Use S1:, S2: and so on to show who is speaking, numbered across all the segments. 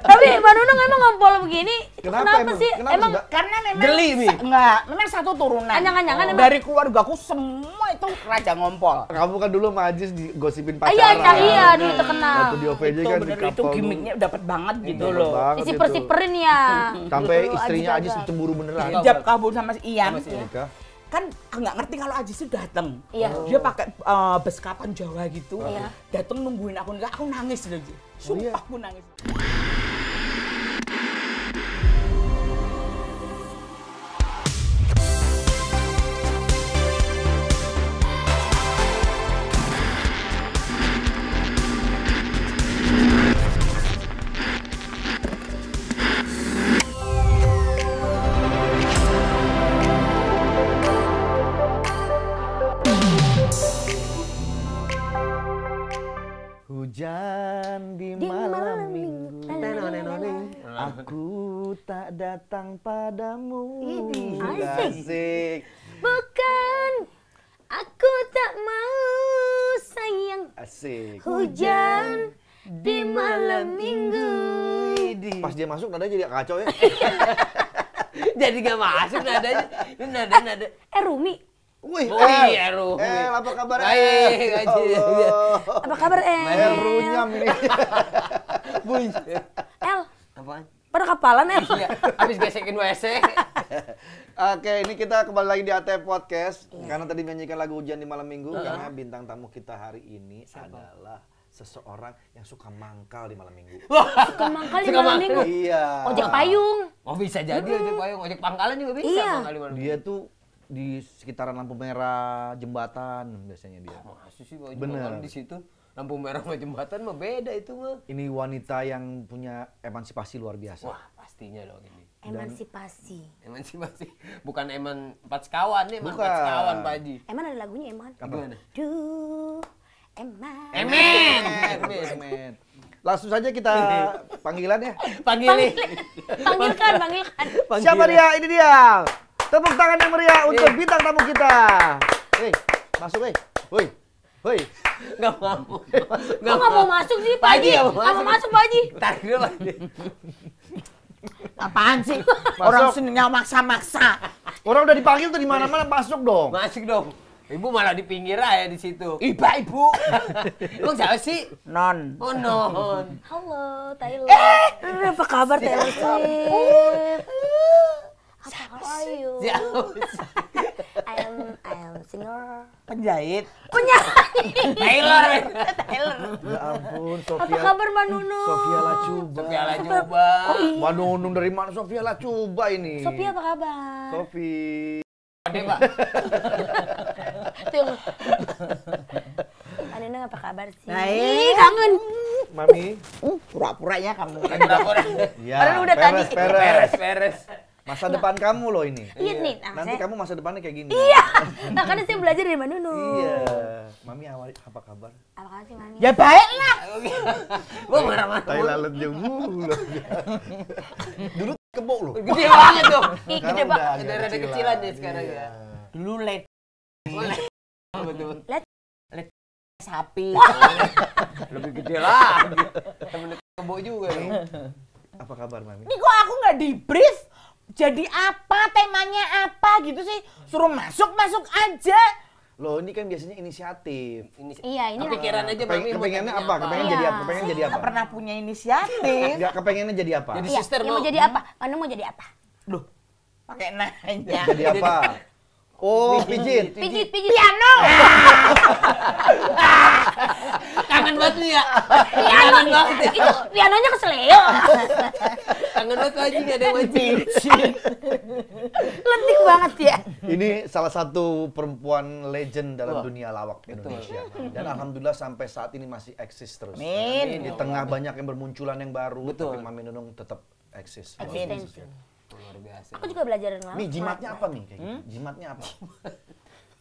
S1: Tapi Mbak Nunung emang ngompol begini, kenapa, kenapa emang? sih? Kenapa emang sudah? karena memang geli nih. Enggak, memang satu turunan. anjang -anjang, oh.
S2: dari aku semua itu raja ngompol.
S3: Kamu kan dulu majis digosipin iya, pacaran. Iya, iya, iya dulu nah, terkenal. Waktu di OVJ itu kan bener, di Itu gimmicknya
S2: dapat banget gitu loh. Isi persiperin ya. Sampai istrinya Ajis cemburu beneran. Hijab kabur sama si Ian. Sama kan nggak ngerti kalau Aji sih dateng. Iya. Oh. Dia pakai uh, eh, beskapan Jawa gitu. Iya. Dateng nungguin aku nggak aku nangis loh. Sumpah oh, iya. aku nangis.
S3: datang padamu. asik.
S1: Bukan aku tak mau
S3: sayang. Asik. Hujan di malam minggu. Pas dia masuk nadanya jadi kacau ya. jadi gak masuk nadanya. Ini nada nada. Eh Rumi, Wih, oh, eh. iya, Rumi. Eh, apa kabar El? Eh? Baik, ya Apa kabar El? El runyam ini.
S4: Bunyi.
S3: El. Apaan? Pada
S4: kapalan ya? Iya, habis gesekin WC.
S3: Oke, ini kita kembali lagi di ATF Podcast. Iya. Karena tadi menyanyikan lagu hujan di malam minggu. Uh -huh. Karena bintang tamu kita hari ini Siapa? adalah seseorang yang suka mangkal di malam minggu. suka mangkal di malam minggu? Iya. Ojek payung. Oh bisa jadi hmm. ojek payung. Ojek pangkalan juga
S4: bisa iya. mangkal di malam minggu.
S3: Dia tuh di sekitaran lampu merah jembatan biasanya dia. Oh, masih sih Bener. di situ lampu merah sama
S4: jembatan mah beda itu mah.
S3: Ini wanita yang punya emansipasi luar biasa. Wah,
S4: pastinya loh ini. Emansipasi. Dan, emansipasi. Bukan eman empat
S1: sekawan nih, Bukan. empat sekawan Pak Haji. Eman ada lagunya eman. Apa? Gimana? Duh, eman. Emen. Emen.
S3: Langsung saja kita panggilan ya. Panggilin.
S1: Panggilkan, panggilkan.
S3: panggilkan. Siapa dia? Ini dia. Tepuk tangan yang meriah untuk eh. bintang tamu kita. Hei, eh, masuk, hei. Eh. Woi. Woi, nggak mau. Nggak mau. mau masuk sih, Pak Haji. Nggak mau masuk, Pak Haji. Tarik dulu, Pak Haji. Apaan sih? Masuk. Orang seninya maksa-maksa. Orang udah dipanggil tuh di mana-mana masuk dong. Masuk dong. Ibu malah di pinggir aja di situ. Iba ibu.
S4: Emang siapa sih? Non. Oh non. Halo
S1: Taylor. Eh,
S4: apa kabar Taylor Eh. Siapa are you? I am,
S1: I am singer.
S4: Penjahit. Penjahit.
S1: Taylor.
S4: Taylor.
S3: Ya ampun, Sofia. Apa kabar Manunu? Nunung? Sofia Lacuba. Sofia Lacuba. Oh, iya. dari mana Sofia Lacuba ini? Sofia apa kabar? Sofi. Ade, Pak.
S1: Tuh. Manunu apa kabar sih? Nah,
S3: kangen. Mami. Uh, pura-pura ya kamu. Pura-pura. Iya. Padahal udah tadi. Peres, peres. peres. Masa nah, depan kamu loh ini. Iya, iya. nih. Nah, Nanti saya... kamu masa depannya kayak gini. Iya. Nah, karena saya belajar dari Mbak Nunu. Iya. Mami awal apa kabar?
S1: Apa kabar sih Mami? Ya baik lah. Gua marah-marah.
S3: Tai lalat jemu loh. Dulu kebo loh. Gede banget tuh. gede banget. Udah rada kecilan deh
S5: sekarang iya. ya.
S4: Dulu let. Let let sapi.
S3: Lebih gede lah. Temen kebo juga nih. Apa kabar Mami?
S2: Nih kok aku nggak di brief? jadi apa temanya apa gitu sih suruh masuk masuk aja
S3: loh ini kan biasanya inisiatif ini iya ini pikiran aja Kepeng, kepengennya apa? kepengen iya. jadi apa kepengen jadi apa pernah
S2: punya inisiatif
S3: nggak ya, kepengennya jadi apa jadi iya, sister mau
S2: jadi
S1: apa kamu hmm? mau jadi apa loh pakai nanya
S2: jadi apa
S3: Oh, pijit.
S1: Pijit, pijit. Piano.
S4: Kangen banget lu ya. piano banget ya. Itu pianonya Sleo. Kangen banget aja gak ada yang mancing. Lentik banget ya.
S3: Ini salah satu perempuan legend dalam dunia lawak Indonesia. Dan alhamdulillah sampai saat ini masih eksis terus. Amin. Di tengah banyak yang bermunculan yang baru, Betul. tapi Mami Nunung tetap eksis. Amin. Luar biasa. Aku juga
S1: belajarin lama. Nih jimatnya
S3: apa nih? Kayak hmm? Jimatnya apa?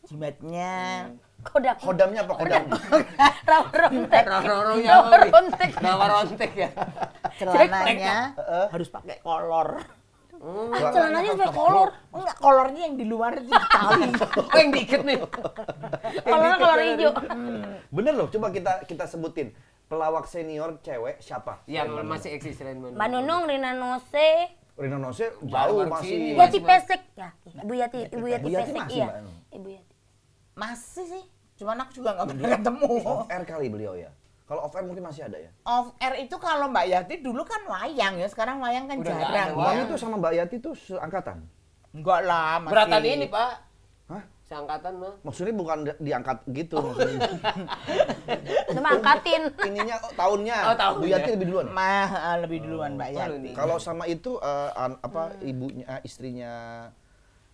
S3: jimatnya hmm. Kodam.
S1: Kodamnya apa kodam? Rawa rontek. Rawa rontek. tek ya. Celananya
S2: harus pakai kolor. Hmm. Ah, celananya pakai kolor. Enggak,
S1: kolornya yang di luar itu tali.
S3: oh, yang dikit nih.
S2: kolornya
S3: kolor
S1: hijau. Hmm.
S3: Bener loh, coba kita kita sebutin. Pelawak senior cewek siapa? Yang Rain masih eksis Rain Manung. Mbak
S1: Nunung, Rina Nose.
S3: Rina Nose jauh masih. Yati Pesek
S1: ya. Ibu Yati,
S2: Ibu Yati Pesek iya.
S1: Ibu Yati. Iya. Masih sih. Cuman aku juga
S2: nggak pernah iya.
S3: ketemu. Off air kali beliau ya. Kalau off air mungkin masih ada ya.
S2: Off air itu kalau Mbak Yati dulu kan wayang
S4: ya, sekarang wayang kan Udah jarang. Kamu itu
S3: sama Mbak Yati tuh seangkatan? Enggak lah, masih. Beratan ini,
S4: Pak. Hah? Seangkatan mah.
S3: Maksudnya bukan diangkat gitu oh. Cuma angkatin. Ininya oh, tahunnya. Oh, tahun Bu Yati lebih duluan. Ya? Ma uh, lebih duluan oh. Mbak Yati. Kalau sama itu uh, an, apa hmm. ibunya istrinya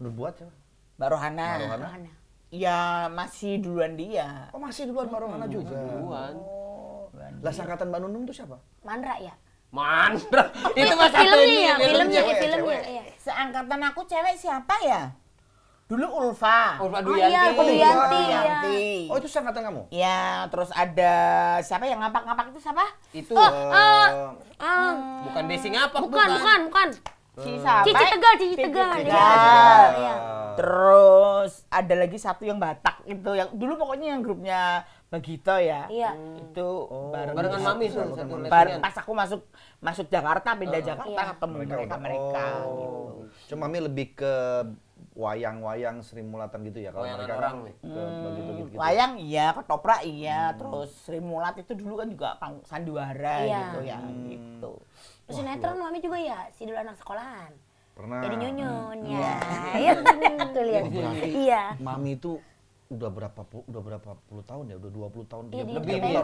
S3: Nur Buat siapa? Mbak Rohana. Mbak Rohana. Ya masih duluan dia. Oh masih duluan Mbak Rohana juga. Duluan. Oh. Lah sangkatan Mbak Nunung itu siapa? Mandra ya. Mandra. itu mas satu filmnya, filmnya, filmnya, ya, filmnya.
S2: Iya. Seangkatan aku cewek siapa ya? Dulu Ulfa. Ulfa Duyanti. Oh, iya, Duyanti. Oh, Duyanti. Ya. oh itu seangkatan kamu? Ya terus ada siapa yang ngapak-ngapak itu siapa? Itu. Oh, uh, uh, uh, bukan Desi ngapak, bukan. Bukan, bukan,
S1: bukan. Cici Cici Tegal, Cici Tegal. Cici Tegal.
S4: Ya.
S2: Terus ada lagi satu yang Batak itu yang dulu pokoknya yang grupnya begitu ya. Iya. Itu
S3: oh, bareng barengan Mami satu bareng, pas aku
S2: masuk masuk Jakarta pindah uh, Jakarta iya. ketemu
S3: mereka mereka. Oh. Gitu. Cuma Mami lebih ke wayang-wayang Sri Mulatan gitu ya kalau mereka orang kan ke hmm, begitu gitu, gitu. Wayang
S2: iya, ketoprak iya, hmm. terus Sri Mulat itu dulu kan juga sandiwara iya. gitu ya hmm. gitu. Terus
S1: sinetron mami juga ya, si dulu anak sekolahan.
S2: Pernah.
S3: Jadi nyunyun hmm. ya. Iya,
S1: iya tuh lihat. Iya. Mami
S3: itu udah berapa udah berapa puluh tahun ya? Udah 20 tahun. Iya, lebih, lebih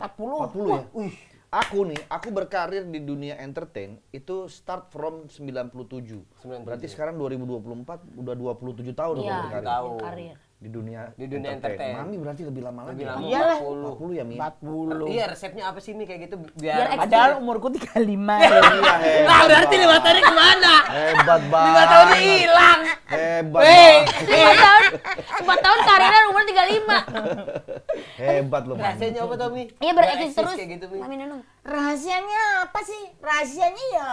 S3: 40. 40 ya? Wih. Aku nih, aku berkarir di dunia entertain itu start from 97. 97. Berarti sekarang 2024 udah 27 tahun ya, aku iya, berkarir. Tahun. Iya, di dunia di dunia entertain. entertain. Mami berarti lebih lama lagi. Lebih lama ya, 40. 40 ya, Mi. 40. Ya? Iya,
S4: resepnya apa sih ini kayak gitu biar, biar padahal
S3: umurku 35. Iya, hebat. nah, berarti
S4: 5 tahunnya kemana?
S3: Hebat banget. 5 tahunnya hilang. Hebat. Hey, 5 tahun
S1: 4 tahun karirnya umur
S3: 35. Hebat loh. Mami. Rahasianya apa tuh
S4: Mi? Iya, bereksis terus. Kayak
S1: gitu, Mami Nenung. Rahasianya apa sih? Rahasianya ya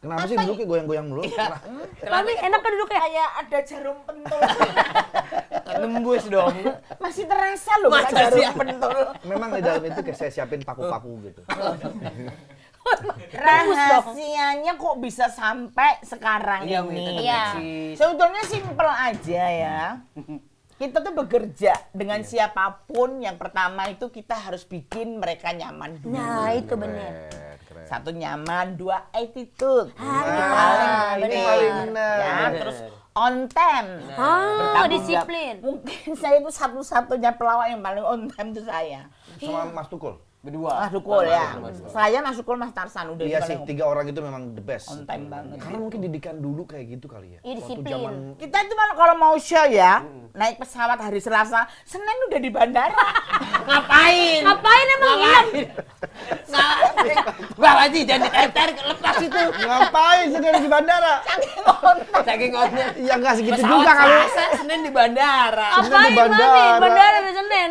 S3: Kenapa sih duduknya goyang-goyang mulu? Iya.
S1: Hmm. Tapi enak kan duduknya? Kayak ada jarum pentul.
S3: Nembus dong.
S1: Masih terasa
S2: loh Masih jarum siap. pentul. Memang di dalam itu
S3: saya siapin paku-paku gitu.
S2: Rahasianya kok bisa sampai sekarang iya, ini? Iya. Sebetulnya simpel aja ya. Kita tuh bekerja dengan iya. siapapun. Yang pertama itu kita harus bikin mereka nyaman dulu. Nah itu benar Keren. Satu nyaman, dua attitude. Ah, paling ah, ini
S5: paling benar. Ya, terus
S2: on time.
S3: Nah. Oh, disiplin.
S2: Mungkin saya itu satu-satunya pelawak yang paling on time itu saya. Sama
S3: Mas Tukul? berdua Mas ah, Dukul ya.
S2: Saya Mas Dukul Mas Tarsan udah. Iya sih, tiga
S3: orang itu memang the best. On time hmm. banget. Karena mungkin didikan dulu kayak gitu kali ya. Iya, disiplin. Zaman...
S2: Kita itu kalau mau show ya, hmm. naik pesawat hari Selasa, Senin udah di bandara.
S3: Ngapain? Ngapain emang hilang? Bang Haji jadi enter lepas itu. Ngapain Senin di bandara? Saking konten. Saking konten. Ya iya, nggak segitu juga kalau
S4: Senin di bandara. Senin di bandara. Bandara
S3: Senin.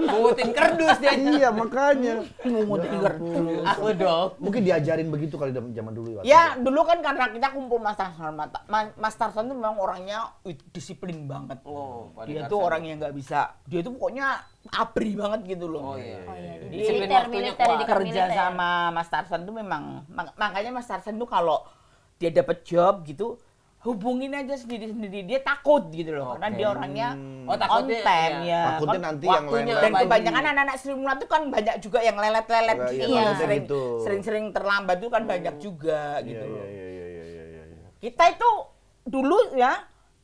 S3: Ngutin kerdus dia. Iya, makanya makanya ngomong di Aku dong. Mungkin diajarin begitu kali zaman dulu ya. Ya,
S2: dulu kan karena kita kumpul Mas Tarsan. Mas Tarsan tuh memang orangnya disiplin banget. Oh, dia tuh orang yang nggak bisa. Dia tuh pokoknya abri banget gitu loh. Oh iya. Oh, iya. Jadi iya. iya. militer, militer, di kerja sama Mas Tarsan tuh memang makanya Mas Tarsan tuh kalau dia dapat job gitu, hubungin aja sendiri sendiri dia takut gitu loh okay. karena dia orangnya oh, takutnya, on time ya, ya. takutnya kan nanti yang lain dan kebanyakan anak-anak streamer tuh kan banyak juga yang lelet-lelet iya, gitu iya. sering gitu. sering-sering terlambat tuh kan oh. banyak juga iya, gitu ya, loh ya, ya, ya, ya, ya, kita itu dulu ya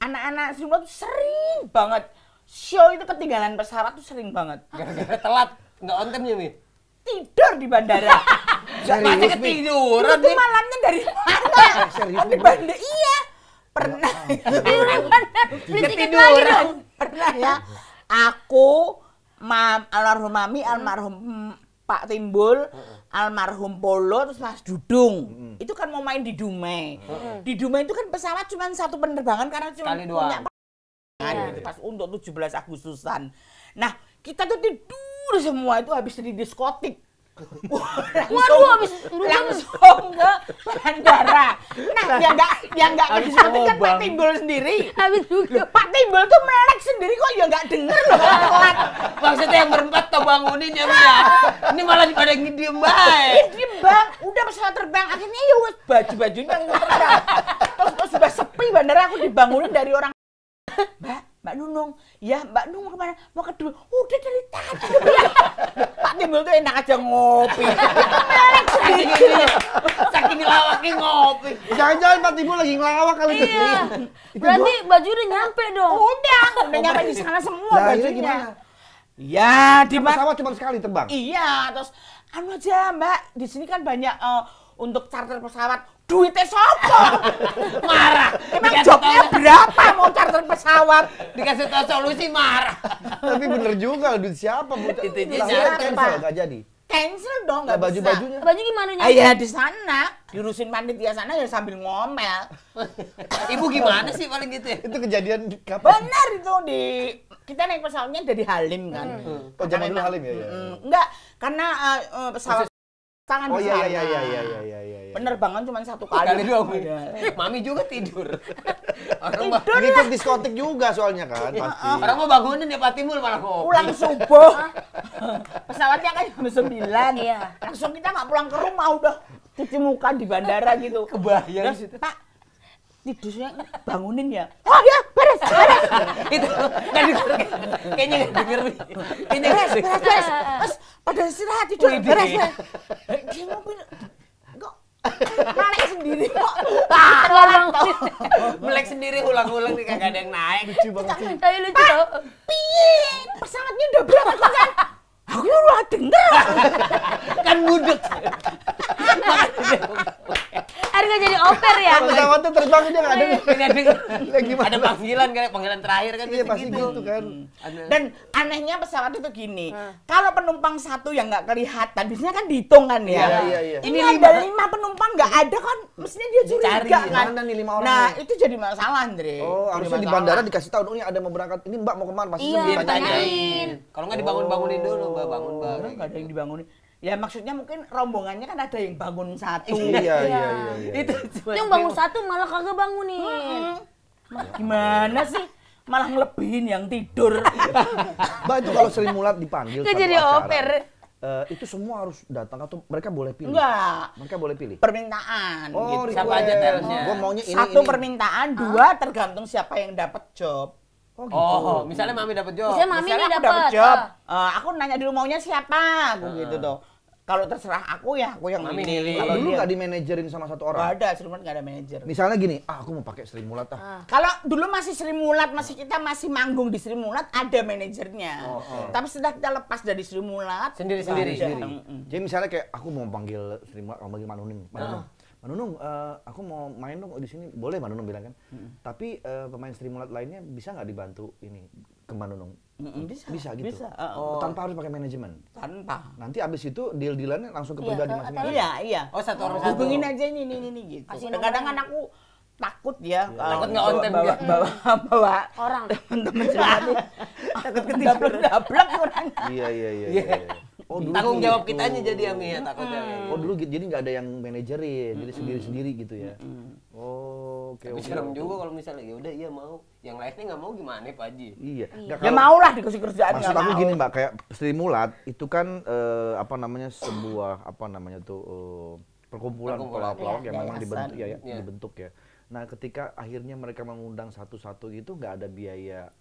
S2: anak-anak streamer tuh sering banget show itu ketinggalan pesawat tuh sering banget gara-gara telat
S4: nggak on time ya Mi? tidur di bandara Serius, ketiduran nih? Itu malamnya dari mana? Serius, iya pernah iya,
S2: iya, ketiduran pernah ya aku mam, almarhum mami almarhum mm, Pak Timbul almarhum Polo terus Mas Dudung hmm. itu kan mau main di Dumai hmm. di Dumai itu kan pesawat cuma satu penerbangan karena cuma Kali dua. punya dua. ya. itu pas untuk 17 Agustusan nah kita tuh tidur semua itu habis di diskotik
S5: Waduh, habis langsung
S2: ke bandara. Nah, dia nah, nggak dia nggak tapi kan Pak Timbul sendiri. Habis juga. Pak Timbul tuh melek sendiri kok ya nggak denger loh Maksudnya yang berempat tau bangunin ya, ya? Ini malah pada diem mbak, Diem bang, udah pesawat terbang. Akhirnya ya wes baju-bajunya yang terbang. Terus pas sudah sepi bandara aku dibangunin dari orang. Mbak, Mbak Nunung, ya Mbak Nunung kemana? Mau ke dulu. Udah dari tadi
S3: Pak Timbul tuh enak aja ngopi.
S2: saking ini,
S3: saking ngelawaknya ngopi. Jangan-jangan Pak Timbul lagi ngelawak kali iya. itu. Berarti baju udah
S1: nyampe dong. Udah,
S2: udah nyampe di sana semua nah, bajunya. Gimana?
S3: Ya, kan di pesawat cuma sekali terbang.
S2: Iya, terus anu aja Mbak, di sini kan banyak eh, untuk charter
S3: pesawat
S4: duitnya sopo
S3: marah emang
S4: jobnya berapa mau charter pesawat dikasih tahu solusi marah
S3: tapi bener juga duit siapa itu itu cancel jadi
S2: cancel dong nggak baju bajunya baju gimana nya ayah di sana diurusin panitia sana ya sambil ngomel ibu gimana sih paling gitu ya? itu kejadian kapan benar itu di kita naik pesawatnya dari Halim kan hmm. oh zaman dulu Halim ya, ya. enggak ya. karena uh, pesawat tangan oh, di iya, iya, sana. Oh iya iya iya iya iya iya. Penerbangan
S4: cuma satu kali. Kali dua Mami juga tidur.
S3: Orang tidur diskotik juga soalnya kan iya, pasti. Ah. Orang
S4: mau bangunin ya Patimul malah kok. Pulang
S3: subuh.
S2: Pesawatnya kan jam 9. ya, Langsung kita nggak pulang ke rumah udah cuci muka di bandara gitu. Kebayang Terus, Pak, tidurnya bangunin ya oh ya beres beres itu kan kayaknya nggak denger kayaknya beres beres beres
S5: terus pada istirahat tidur beres beres dia ngopi
S4: kok naik sendiri kok ah orang melek sendiri ulang-ulang nih kagak ada yang naik lucu banget tapi lucu tau piye pesawatnya udah berangkat kan aku udah denger kan budek
S3: makanya
S4: Ari nggak jadi oper ya. tuh
S3: terbang dia nggak ada,
S4: Ada panggilan kan,
S2: panggilan terakhir kan iya, pasti gitu. gitu kan. Hmm, Dan anehnya pesawat itu gini, hmm. kalau penumpang satu yang nggak kelihatan, biasanya kan dihitung kan ya. Iya, iya, iya. Ini, ada lima penumpang nggak
S3: ada kan, mestinya dia curiga kan. Nah itu jadi masalah Andre. Oh harusnya di bandara dikasih tahu dong oh, ini ada mau berangkat, ini Mbak mau kemana? Pasti iya, ditanyain.
S4: Kalau nggak dibangun-bangunin dulu, Mbak
S2: bangun Mbak. Nggak ada yang gitu. dibangunin. Ya maksudnya mungkin rombongannya kan ada yang bangun satu. iya, iya, iya, iya. iya, iya. Itu
S1: Yang bangun satu malah kagak bangunin. Hmm. Nah,
S2: gimana sih? Malah ngelebihin yang tidur.
S3: Mbak itu kalau sering Mulat dipanggil Gak jadi oper. Uh, itu semua harus datang atau mereka boleh pilih? Enggak. Mereka boleh pilih. Permintaan oh, gitu. Siapa aja telnya? Oh. Gua maunya ini Satu ini.
S2: permintaan, dua tergantung siapa yang dapat job. Oh, gitu. oh, misalnya mami dapat job. Misalnya mami misalnya aku dapat job. Uh, aku nanya dulu maunya siapa, uh. gitu tuh kalau terserah aku ya aku yang milih. Kalau dulu nggak dimanajerin sama satu orang. Gak ada, Sri Mulat nggak ada manajer. Misalnya gini,
S3: ah aku mau pakai Sri Mulat ah. ah.
S2: Kalau dulu masih Sri Mulat, masih kita masih manggung di Sri Mulat ada manajernya. Oh, oh. Tapi sudah kita lepas dari Sri
S3: Mulat sendiri sendiri. sendiri. Jadi misalnya kayak aku mau panggil Sri Mulat, mau panggil Manunung. Manunung. Ah. Manunung, uh, aku mau main dong di sini. Boleh Manunung bilang kan. Hmm. Tapi uh, pemain Sri Mulat lainnya bisa nggak dibantu ini ke Manunung? Hmm, bisa. Bisa gitu. Bisa. Uh, oh. Tanpa harus pakai manajemen. Tanpa. Nanti abis itu deal dealannya langsung ke iya. pribadi masing-masing. Iya,
S2: iya. Oh, satu orang oh, satu. Hubungin aja ini ini ini gitu. Kadang-kadang anakku takut ya, ya takut nggak on time bawa, bawa
S3: bawa
S4: orang teman-teman selalu takut ketiduran
S3: iya iya iya, iya. iya. iya. Oh, dulu tanggung jawab kita aja gitu. jadi yang ya takutnya. Hmm. Oh dulu gitu, jadi nggak ada yang manajerin, jadi sendiri-sendiri gitu ya. Hmm.
S4: Oh, oke. Okay, juga kalau misalnya ya udah iya mau, yang lainnya nggak mau gimana Pak Haji? Iya. iya. Nggak, ya mau lah dikasih kerjaan Maksud aku mau.
S3: gini Mbak, kayak stimulat itu kan eh, apa namanya sebuah apa namanya tuh eh, perkumpulan pelawak-pelawak ya, yang memang dibentuk iya, ya, ya, ya dibentuk ya. Nah, ketika akhirnya mereka mengundang satu-satu gitu nggak ada biaya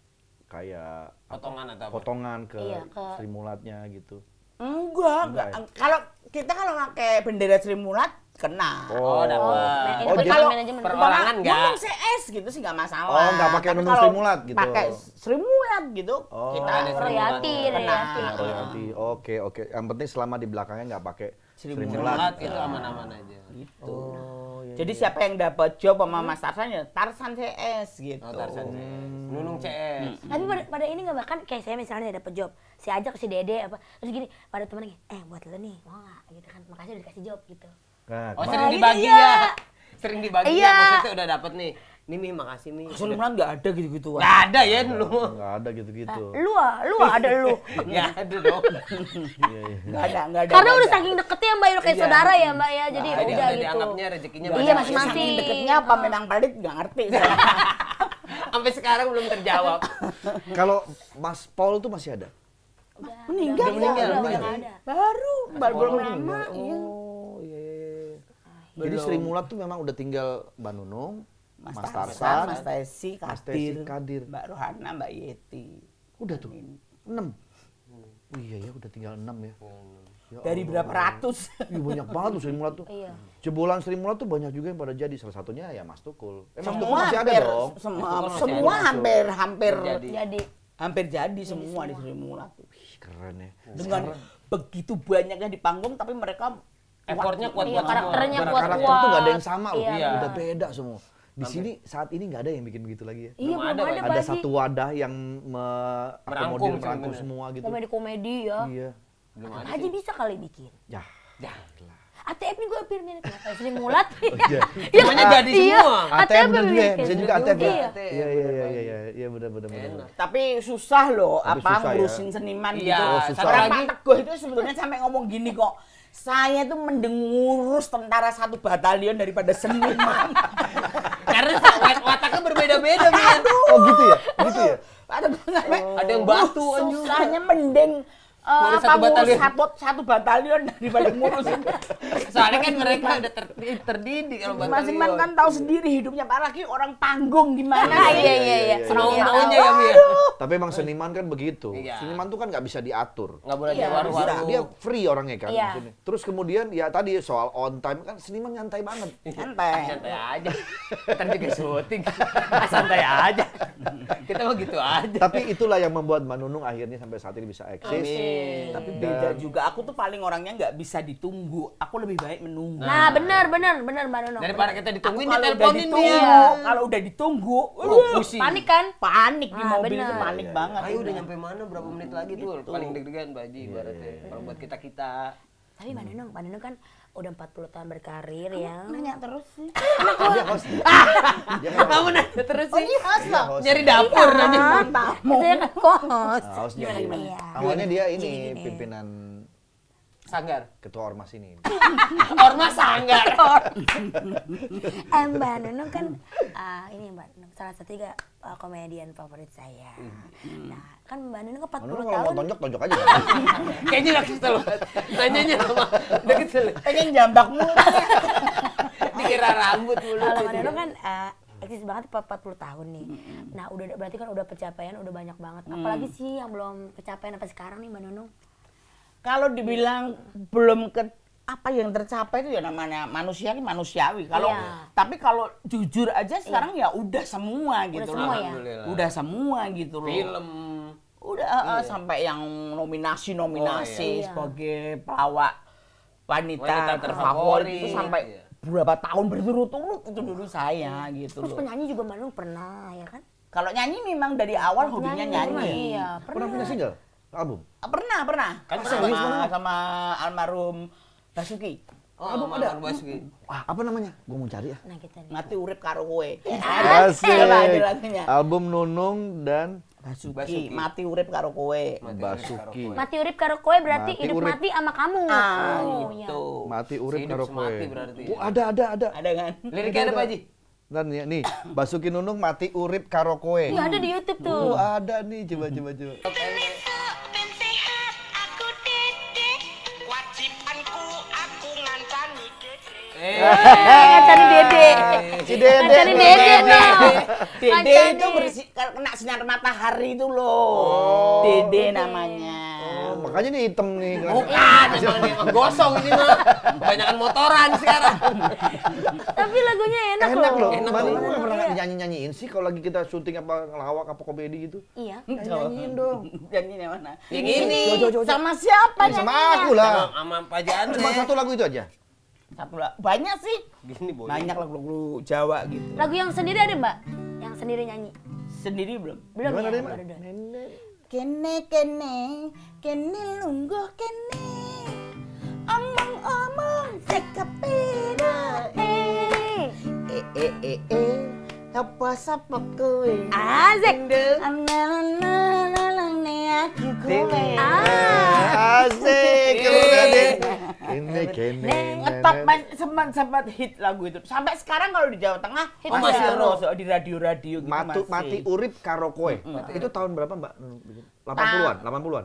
S3: kayak potongan atau apa? potongan ke, iya, ke... gitu.
S2: Enggak, enggak. Ya? Kalau kita kalau pakai bendera Sri Mulat kena.
S3: Oh,
S4: oh
S2: dapat. Nah, oh, kalau perorangan enggak. CS gitu sih enggak masalah. Oh, enggak pakai nomor Sri Mulat
S3: gitu. Pakai
S4: Sri Mulat gitu. Oh. Kita ada royalti, royalti.
S3: Oke, oke. Yang penting selama di belakangnya enggak pakai Sri Mulat. Sri Mulat itu
S4: aman-aman aja. Gitu.
S2: Oh. Iya, Jadi iya.
S3: siapa yang dapat job sama hmm. Mas
S2: Tarsan
S1: ya Tarsan CS
S2: gitu. Oh, Tarsan CS. Hmm. Nunung
S1: CS. Hmm. Tapi pada, pada ini nggak bahkan kayak saya misalnya dapat job, saya ajak si Dede apa terus gini
S4: pada temen lagi, eh buat lo nih mau nggak gitu kan makasih udah dikasih job gitu. Nah, oh sering nah, dibagi iya. ya sering dibagi ya, iya. ya maksudnya udah dapet nih ini mie makasih nih. Selimunan
S3: nggak ada gitu-gitu. Nggak ada ya eh, lu. Nggak ada gitu-gitu. Lu ah, lu ada lu. Ya ada dong. Iya, iya. Nggak
S2: ada, nggak ada. Karena udah saking
S1: deketnya Mbak Iro
S2: kayak iya. saudara ya Mbak ya, jadi udah gitu. Dianggapnya
S3: rezekinya Iya masih
S2: masih. Saking deketnya apa memang balik gak ngerti. Sampai sekarang belum terjawab.
S3: Kalau Mas Paul tuh masih ada?
S2: Udah, meninggal, udah meninggal, udah, meninggal. Baru, baru belum lama.
S3: Belum. Jadi gitu. Sri Mulat tuh memang udah tinggal Mbak Nunung, Mas, Mas Tarsan, Mas Tesi, Kadir, Kadir,
S2: Mbak Rohana, Mbak Yeti. Udah
S3: tuh, enam. Oh iya ya, udah tinggal enam ya. Iya, ya Dari Allah. berapa ratus? Iya banyak banget tuh Sri Mulat tuh. Iya. Jebolan Sri Mulat tuh banyak juga yang pada jadi. Salah satunya ya Mas Tukul. Eh, Mas semua Tukul masih hampir, ada dong. Semua, semua hampir hampir jadi.
S2: jadi. Hampir jadi, semua, semua di Sri Mulat. tuh.
S3: keren ya. Dengan
S2: Sekarang. begitu banyaknya di panggung tapi mereka Iya, Effortnya kuat
S4: iya, karakternya kuat kuat. Karakter itu gak ada
S3: yang sama loh. Iya. Udah beda semua. Di okay. sini saat ini nggak ada yang bikin begitu lagi ya. Iya, belum ada. Ada, ada satu wadah yang me merangkum, merangkum semua gitu.
S1: Komedi-komedi ya.
S3: Iya. Belum ada.
S1: bisa kali bikin.
S3: Ya. Ya.
S1: ATM nih gue hampir mirip kenapa ya, sering mulat oh,
S2: Iya, semuanya iya. jadi semua ATM juga ya? bisa juga ATM ya iya iya
S3: iya iya, iya iya bener-bener. benar
S2: tapi susah loh apa ya. ngurusin seniman gitu orang oh, Pak Teguh itu sebetulnya sampai ngomong gini kok saya tuh mendengurus tentara satu batalion daripada seniman. Karena wataknya berbeda-beda, Oh gitu ya? Gitu ya? Ada, ada yang batu oh, anjir. Susahnya mending Uh, apa satu batalion. Satu, satu batalion daripada ngurusin. Soalnya kan mereka udah ter, terdidik kalau batalion. masing masing kan tahu sendiri hidupnya apalagi orang panggung gimana. Ah, iya iya iya. iya, iya, iya. Senang-senangnya ya
S3: Mir. Ya. Tapi emang seniman kan begitu. Iya. Seniman tuh kan nggak bisa diatur. Nggak boleh iya. diwaru-waru. Dia, dia free orangnya kan. Iya. Terus kemudian ya tadi soal on time kan seniman nyantai banget. Santai. Santai ah, aja. Ntar juga syuting. Ah, santai aja. Kita mau gitu aja. Tapi itulah yang membuat Manunung akhirnya sampai saat ini bisa eksis. Amin tapi beda Dan... juga. Aku tuh paling orangnya nggak bisa ditunggu. Aku lebih baik menunggu. Nah, nah
S1: benar benar benar Mbak Nono. Daripada
S4: kita ditungguin kalau udah dia. Kalau udah ditunggu, oh, pusing. Panik
S1: kan? Panik di ah, mobil bener. itu panik ya, banget. Ayo udah nyampe
S4: mana berapa menit lagi gitu. tuh paling deg-degan Mbak Ji iya, iya, Kalau buat kita-kita.
S1: Tapi Mbak Nono, Mbak Nono kan udah 40 tahun berkarir ya. Nanya terus sih. Anak gua. Ah. host.
S3: Kamu
S4: nanya terus oh, sih. Oh, dia host loh. Nyari dapur aja. Iya, Mau. Ah, dia
S3: host. Iya. Awalnya dia ini pimpinan Sanggar. Ketua Ormas ini.
S4: ormas Sanggar.
S3: eh, Mbak Nunung kan
S1: uh, ini Mbak Nunung salah satu juga uh, komedian
S3: favorit saya. Nah,
S1: kan Mbak Nunung ke 40 Nunung tahun. Kalau mau tonjok tonjok aja. Kayaknya udah kesel. Tanyanya sama udah kesel. Pengen jambak mulu. Dikira rambut mulu. Kalau Mbak Nunung kan uh, eksis banget 40 tahun nih. Nah, udah berarti kan udah pencapaian udah banyak banget. Mm. Apalagi sih yang belum pencapaian apa sekarang nih Mbak Nunung?
S2: kalau dibilang belum ke apa yang tercapai itu ya namanya manusia ini manusiawi kalau ya. tapi kalau jujur aja iya. sekarang ya, ya udah semua udah gitu semua ya? udah semua gitu loh film udah iya. sampai yang nominasi nominasi oh, iya. sebagai iya. pelawak wanita, wanita terfavorit itu sampai iya. berapa tahun berturut-turut itu dulu saya iya. gitu terus loh. penyanyi
S1: juga malu pernah ya kan kalau nyanyi
S2: memang dari awal hobinya nyanyi, nyanyi. Iya, pernah punya single
S3: album?
S1: Ah, pernah, pernah. Kan
S2: sama, sama, sama almarhum Basuki. Oh, album ada. Basuki.
S3: Wah, apa namanya? Gue mau cari ya. Nah,
S2: Mati urip karo kowe. Asik. ada
S3: Album Nunung dan Basuki. Basuki. Mati
S2: urip karo kowe. Basuki.
S3: Mati
S1: urip karo kowe berarti mati hidup urip. mati sama kamu. Ah, oh,
S3: gitu. Ya. Mati urip karo kowe. Mati berarti. Oh, ya.
S2: ada ada ada. Ada
S3: kan? Liriknya ada, Pak Haji. Dan ya, nih, Basuki Nunung mati urip karo kowe. Iya, ada di YouTube tuh. Oh, ada nih, coba coba coba.
S2: Eh, Ngancani eh. Dede. Si Dede. Ngancani Dede dede, Dede itu bersih kena sinar matahari itu loh. Oh. Dede namanya.
S3: Oh, makanya ini hitam nih. Bukan, emang gosong ini mah.
S4: Kebanyakan motoran sekarang.
S3: Tapi lagunya enak, enak loh. Enak loh. Mana pernah iya. nyanyi-nyanyiin sih kalau lagi kita syuting apa ngelawak apa komedi gitu? Iya. Nyanyiin dong.
S2: Nyanyiin yang mana? ini,
S3: ini. Sama siapa iya, Sama aku lah. Sama Pak Jandre. Cuma satu lagu itu aja
S2: satu banyak
S1: sih
S3: Gini,
S2: boy. banyak lagu-lagu Jawa gitu
S1: lagu yang sendiri ada mbak yang sendiri nyanyi sendiri belum belum ada ya, ada, kene kene kene lungguh kene
S2: omong omong sekepira eh eh eh eh eh apa sapa kowe azek amna la la la ne aku kowe kene. Ngetop sempat sempat hit lagu itu. Sampai sekarang kalau di Jawa Tengah hit oh, masih so,
S3: di radio-radio gitu mati, masih. Mati urip karo kowe. Itu tahun berapa Mbak? 80-an, hmm, 80-an.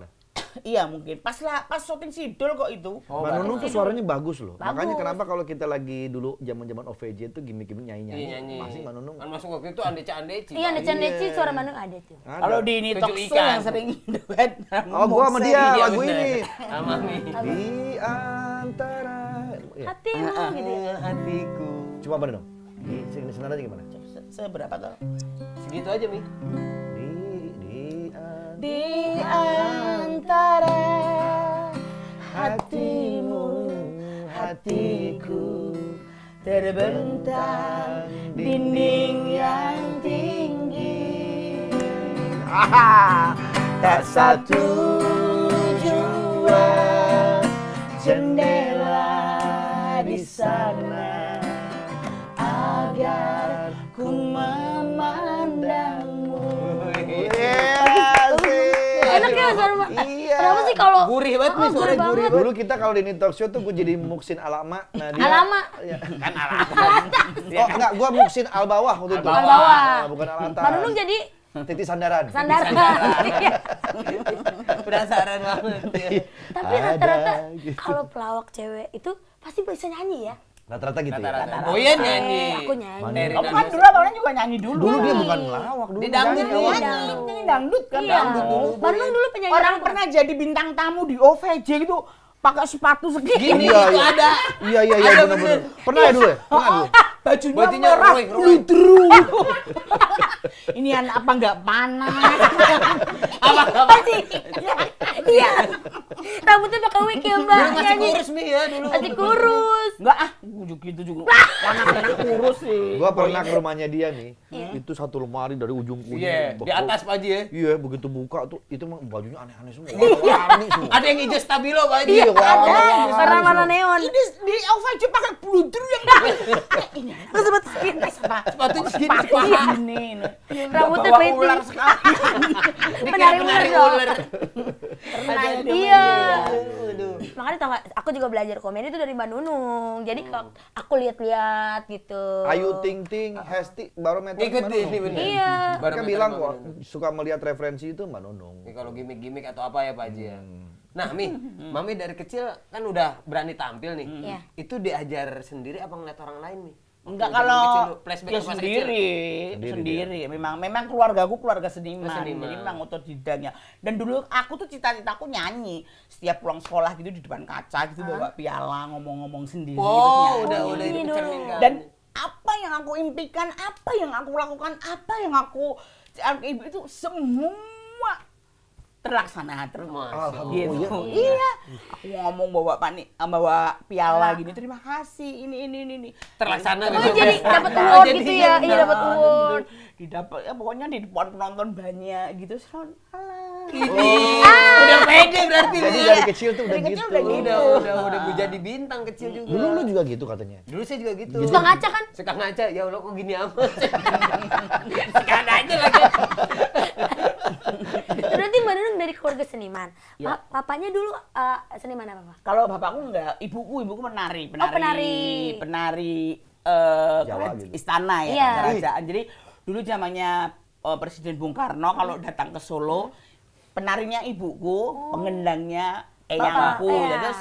S2: Iya mungkin. Pas lah, pas syuting Sidul kok itu. Oh, Mbak Nunung tuh suaranya
S3: bagus loh. Bagus. Makanya kenapa kalau kita lagi dulu zaman-zaman OVJ tuh gimmick-gimmick nyanyi-nyanyi. Iya, nyanyi. Masih Mbak Nunung. Kan masuk waktu itu
S4: Ande Andeci. Iya, Andeci Andeci suara iya.
S1: Manung ada tuh. Kalau di ini Tokso yang sering
S3: duet. Oh, gua sama dia lagu ini. Sama Di antara iya. hatimu ah, ah, gitu ya. Ah, hatiku.
S4: Coba Mbak Nunung. Di senar aja gimana? Seberapa tuh?
S3: Segitu aja, Mi
S2: di antara hatimu hatiku terbentang dinding yang tinggi tak satu jua jendela di sana agar ku
S1: ya
S5: suara Iya. Kenapa
S1: sih kalau
S2: gurih banget nih oh, suara
S3: gurih. Dulu kita kalau di Nito Show tuh gue jadi muksin alama. Nah, dia, alama. Ya. Kan alama. oh enggak, gue muksin al bawah waktu itu. Al bawah. Ah, bukan al atas. Baru jadi Titi sandaran. Sandaran. Iya. Penasaran banget. Iya. Tapi rata-rata kalau
S1: pelawak cewek itu pasti bisa nyanyi ya.
S3: Rata-rata gitu Rata -rata. ya? Oh iya nyanyi. aku nyanyi. Aku kan dulu
S1: abangnya juga nyanyi
S3: dulu. Dulu dia bukan ngelawak.
S4: Dulu Di dangdut. Dia nyanyi. Iya.
S2: Dia dangdut kan. Iya. Dangdut dulu. Baru dulu penyanyi. Orang pernah jadi bintang tamu di OVJ gitu pakai sepatu segini iya, iya. ada.
S3: Iya iya iya Bener -bener. Pernah ya dulu ya? Iya. Pernah ya dulu. Bajunya,
S2: Bajunya merah, lidru. Ini anak apa enggak panas? apa apa sih? Iya. Rambutnya bakal wig ya mbak. Dulu masih kurus nih ya dulu. Masih kurus. Enggak ah,
S3: ujuk gitu juga. Anak-anak kurus sih. Gua pernah ke rumahnya dia nih. Yeah. Itu satu lemari dari ujung ujung. Yeah. Di atas Pak ya. Iya, begitu buka tuh itu mah bajunya aneh-aneh semua. Iya. Warna
S4: Ada yang hijau stabilo
S2: Pak Haji. Iya, iya warna-warna neon. Ini di Alfa cuma pakai blunder yang eh, ini. Lu sempat skin sepatunya sepatu skin. Iya. Rambutnya ini. Menarik
S5: ular. Menarik ular. Iya.
S3: Aduh.
S1: Makanya tau gak, aku juga belajar komedi itu dari Mbak Nunung. Jadi hmm. aku lihat-lihat
S4: gitu. Ayu Ting
S3: Ting, uh. Hesti, barometer Ikuti ini bener. Iya. Mereka bilang kok suka melihat referensi itu Mbak Nunung. Ya, kalau
S4: gimmick-gimmick atau apa ya Pak Haji ya? hmm. ya. Nah, Mi, hmm. Mami dari kecil kan udah berani tampil nih. Hmm. Ya. Itu diajar sendiri apa ngeliat orang lain, nih? Enggak kalau flashback ya sendiri,
S2: sendiri, sendiri. Dia. Ya. Memang memang keluargaku keluarga seniman, seniman. jadi memang otodidaknya. Dan dulu aku tuh cita-citaku nyanyi. Setiap pulang sekolah gitu di depan kaca gitu Hah? bawa piala ngomong-ngomong sendiri wow, udah udah itu kan. Dan apa yang aku impikan, apa yang aku lakukan, apa yang aku ibu itu semua terlaksana terus. gitu. Oh, iya. iya. Aku ngomong bawa panik bawa piala gini terima kasih ini ini ini ini.
S4: Terlaksana
S5: oh, jadi dapat award gitu ya. Iya dapat award.
S2: Didapat ya pokoknya di depan penonton
S4: banyak gitu sih. Oh. Iya. Ah. Udah pede berarti Jadi dari kecil tuh udah dari gitu. Kecil udah gitu. Udah, udah, udah, udah jadi bintang kecil juga. Dulu
S3: lu juga gitu katanya. Dulu
S4: saya juga gitu. gitu. Suka ngaca kan? Suka ngaca. Ya Allah kok gini amat. Sekarang aja lagi.
S1: Berarti Mbak Nunung dari keluarga seniman. Ya. Pa papanya dulu uh, seniman apa, Pak?
S2: Kalau bapakku enggak, ibuku, ibuku menari. penari. Oh, penari. Penari uh, gitu. istana ya, yeah. kerajaan. Jadi dulu zamannya uh, Presiden Bung Karno kalau iya. datang ke Solo, penarinya ibuku, oh. pengendangnya eyangku. Iya. Ya, terus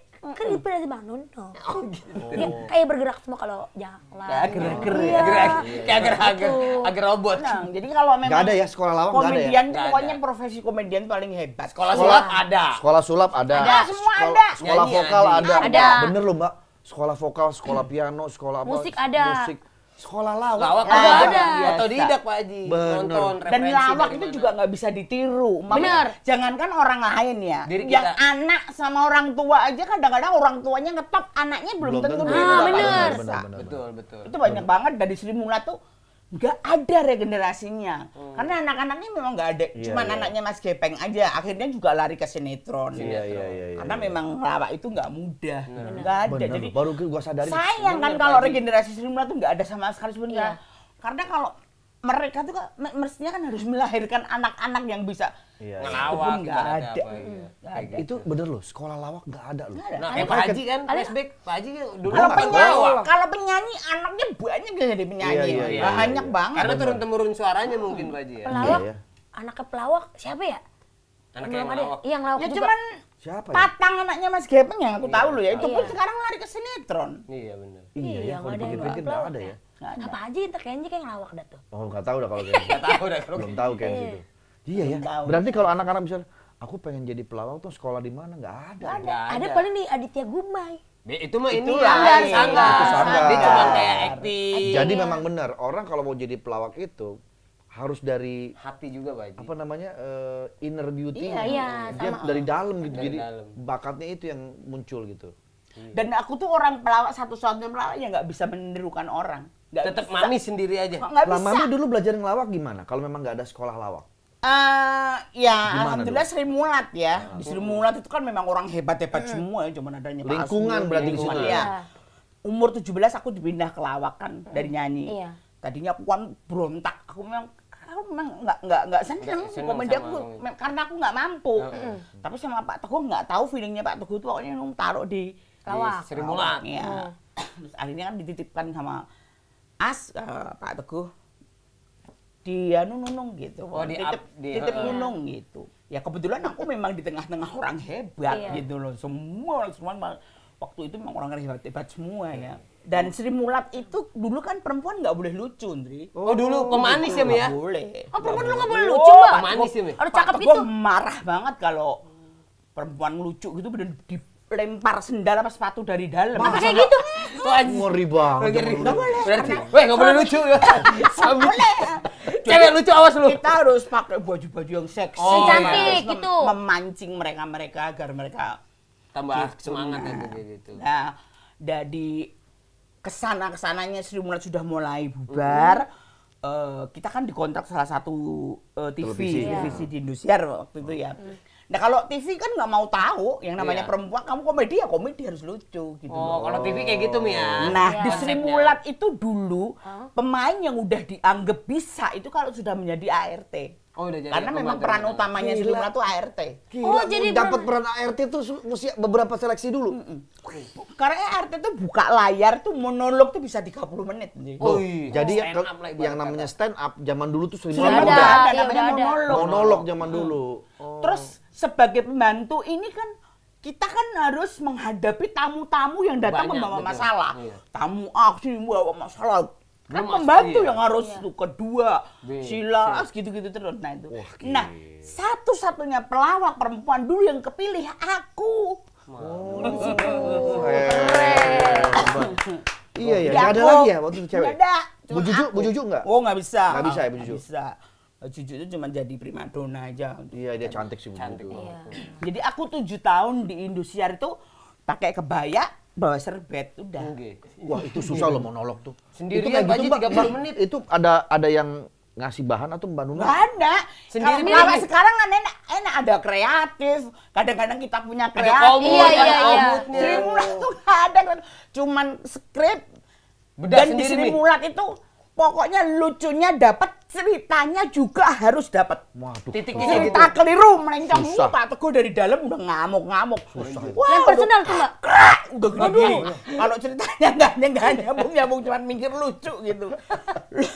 S1: Mm Kan itu dari bangun no. Oh gitu. Ya, kayak bergerak semua kalau jalan. Ya, iya.
S4: Iya. Kayak gerak-gerak. ya. Gerak. Kayak gerak-gerak. Agak robot. Nah,
S2: jadi kalau memang Gak ada ya sekolah lawak enggak ada ya. Komedian pokoknya profesi komedian paling hebat. Sekolah, iya. sulap ada.
S3: Sekolah sulap ada. Ada, semua sekolah, ada. Sekolah vokal ada. Ada. Bener loh, Mbak. Sekolah vokal, sekolah piano, sekolah apa? Musik ada. Musik sekolah lawak. Lawak ada, ada. Atau Pak Haji. Bener. Nonton Dan lawak
S2: itu juga nggak bisa ditiru. Benar. Jangankan orang lain ya. Diri kita. Yang anak sama orang tua aja kadang-kadang orang tuanya ngetop anaknya belum, belum tentu. Ah, bener.
S4: Betul, betul. Itu banyak betul.
S2: banget dari Sri Mula tuh nggak ada regenerasinya hmm. karena anak-anaknya memang nggak ada yeah, cuman yeah. anaknya Mas Gepeng aja akhirnya juga lari ke sinetron
S3: yeah, yeah, yeah, yeah, karena yeah. memang lawak itu nggak mudah nggak yeah. ada Bener. jadi baru gua sadari sayang kan kalau regenerasi
S2: sinetron itu nggak ada sama sekali sebenarnya yeah. karena kalau mereka tuh kan mestinya kan harus melahirkan anak-anak yang bisa iya. iya. ngelawak nggak ada, apa, hmm, iya. Gak
S3: ada. itu bener loh sekolah lawak nggak ada loh nah, ada. nah kayak kan, Pak Haji kan
S2: flashback
S4: Pak Haji
S3: dulu kalau kan penyanyi
S4: kalau penyanyi anaknya banyak yang jadi penyanyi iya, iya, iya. banyak iya, iya, banget karena turun temurun suaranya mungkin Pak Haji ya pelawak iya, iya. anaknya pelawak siapa ya anak yang lawak yang lawak ya, cuman
S3: siapa ya?
S1: patang anaknya Mas Gepeng yang aku tahu loh ya itu pun sekarang
S4: lari
S3: ke sinetron iya benar iya yang ada yang ada ya, ya. Gak
S1: ada. Apa aja ntar Kenji kayak ngelawak dah tuh.
S3: Oh nggak tahu dah kalau Kenji. Nggak tahu dah kalau Belum tahu Kenji itu. Iya. iya ya. Berarti kalau anak-anak misalnya aku pengen jadi pelawak tuh sekolah di mana nggak ada. Gak ada. Ada paling
S1: di Aditya Gumai.
S3: Itu mah ini ya, sanggar, ya. sanggar. Itu sanggar. Dia cuma kayak acting. Jadi memang benar orang kalau mau jadi pelawak itu harus dari hati juga Pak Apa namanya? Uh, inner beauty. Iya, gitu. iya, dia sama. dari dalam gitu. Dari jadi dalam. bakatnya itu yang muncul gitu. Iya. Dan
S2: aku tuh orang pelawak satu-satunya pelawak yang nggak bisa menirukan orang. Gak Tetap bisa. mami sendiri aja. Gak lah mami
S3: dulu belajar ngelawak gimana? Kalau memang nggak ada sekolah lawak.
S2: Uh, ya Gimana alhamdulillah dulu? Sri Mulat ya. Ah, di oh. Sri Mulat itu kan memang orang hebat-hebat hmm. semua ya, cuman adanya Pak Lingkungan berarti lingkungan iya. ya. Umur 17 aku dipindah ke lawakan hmm. dari nyanyi. Iya. Tadinya aku kan berontak, aku memang aku memang nggak nggak nggak seneng, komedi aku karena aku nggak mampu. Hmm. Tapi sama Pak Teguh nggak tahu feelingnya Pak Teguh itu pokoknya nung taruh di lawak. Sri Mulat. Ya. Hmm. Terus akhirnya kan dititipkan sama as uh, Pak Teguh dia anu, nunung gitu. Oh, di titip, di, titip uh, nunung gitu. Ya kebetulan aku memang di tengah-tengah orang hebat iya. gitu loh. Semua semua waktu itu memang orang hebat hebat semua ya. Iya. Dan oh. Sri Mulat itu dulu kan perempuan nggak boleh lucu, Ndri. Oh, oh dulu pemanis ya, ya?
S4: boleh. Oh, perempuan lu nggak boleh lucu, Mbak. Pemanis ya,
S2: Harus cakep itu. Gue marah banget kalau perempuan lucu gitu bener di lempar sendal apa sepatu dari dalam. Masa kayak gitu? Ngeri
S3: banget. Enggak
S2: boleh. Berarti, weh enggak boleh lucu ya. Sambit. Cewek lucu awas lu. Kita harus pakai baju-baju yang seksi. Oh, iya. cantik gitu. Memancing mereka-mereka agar mereka tambah gitu. semangat gitu. Nah, dari kesana kesananya Sri Mulat sudah mulai bubar. uh, kita kan dikontrak salah satu uh, eh, TV, televisi, televisi di Indosiar waktu itu ya. -hmm Nah kalau TV kan nggak mau tahu yang namanya yeah. perempuan, kamu komedi ya komedi harus lucu gitu. Oh, kalau TV kayak gitu Mia. Ya? Nah, yeah. di Sri itu dulu huh? pemain yang udah dianggap bisa itu kalau sudah menjadi ART. Oh, udah jadi Karena memang peran ya. utamanya Gila. Slimra tuh ART. Gila. Oh, jadi dapat peran ART itu mesti beberapa seleksi dulu. Mm -mm. Karena ART itu buka layar tuh monolog tuh bisa 30 menit. Oh, oh jadi ya,
S3: yang namanya stand up zaman dulu tuh sudah udah, ada, ada iya, ada. monolog. Monolog zaman hmm. dulu.
S2: Oh. Terus sebagai pembantu ini kan kita kan harus menghadapi tamu-tamu yang datang Banyak, membawa betul. masalah. Iya. Tamu aksi membawa masalah, kan pembantu iya. yang harus iya. tuh kedua silas gitu-gitu terus nah itu Wah, gila. nah satu-satunya pelawak perempuan dulu yang kepilih aku Oh, oh.
S3: Iya ya, nggak ada lagi ya waktu itu cewek. Nggak ada. Bu Juju, Bu nggak? Oh nggak bisa. Nggak bisa ya Bu Juju. bisa.
S2: Juju itu cuma jadi primadona aja. Iya dia cantik sih Cantik. Iya. Jadi aku tujuh tahun di Indosiar itu pakai kebaya, bawa serbet udah.
S3: Okay. Wah itu susah loh monolog tuh. sendiri itu kayak gitu, Pak, 30 menit. Itu ada ada yang ngasih bahan atau Mbak Nuna?
S2: ada. Sendiri kalau, sekarang kan enak, enak ada kreatif. Kadang-kadang kita punya kreatif. Ada komut, iya, iya, iya. Sri Mulat tuh gak ada. Cuman skrip. Dan sendiri di Sri Mulat itu Pokoknya lucunya dapat, ceritanya juga harus dapat. Waduh. Titiknya cerita gitu. keliru melencong. Susah. Pak Teguh dari dalam udah ngamuk-ngamuk. Wah, yang personal tuh, Mbak. Udah gini Kalau ceritanya enggak enggak nyambung nyambung cuma mikir lucu gitu.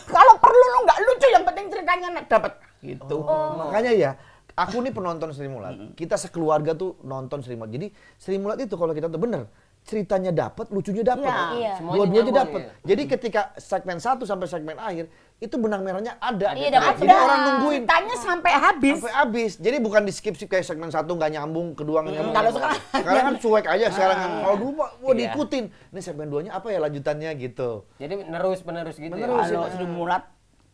S2: Kalau perlu lu nggak lucu, yang penting ceritanya
S3: dapat gitu. Oh. oh. Makanya ya, aku nih penonton Sri Mulat. Kita sekeluarga tuh nonton Sri Mulat. Jadi Sri Mulat itu kalau kita tuh bener, ceritanya dapat, lucunya dapat. Ya, iya. iya, iya. Dua-duanya dapat. Iya. Jadi ketika segmen satu sampai segmen akhir itu benang merahnya ada. Iya, dapat. Jadi orang nungguin. Tanya
S2: sampai habis. Sampai
S3: habis. Jadi bukan di skip skip kayak segmen satu nggak nyambung, kedua nggak nyambung. Kalau sekarang, sekarang kan cuek aja sekarang. Kan. Kalau ah, oh, dulu mau iya. diikutin. Ini segmen duanya apa ya lanjutannya gitu. Jadi nerus gitu ya? menerus gitu. Menerus. Ya. sudah mulat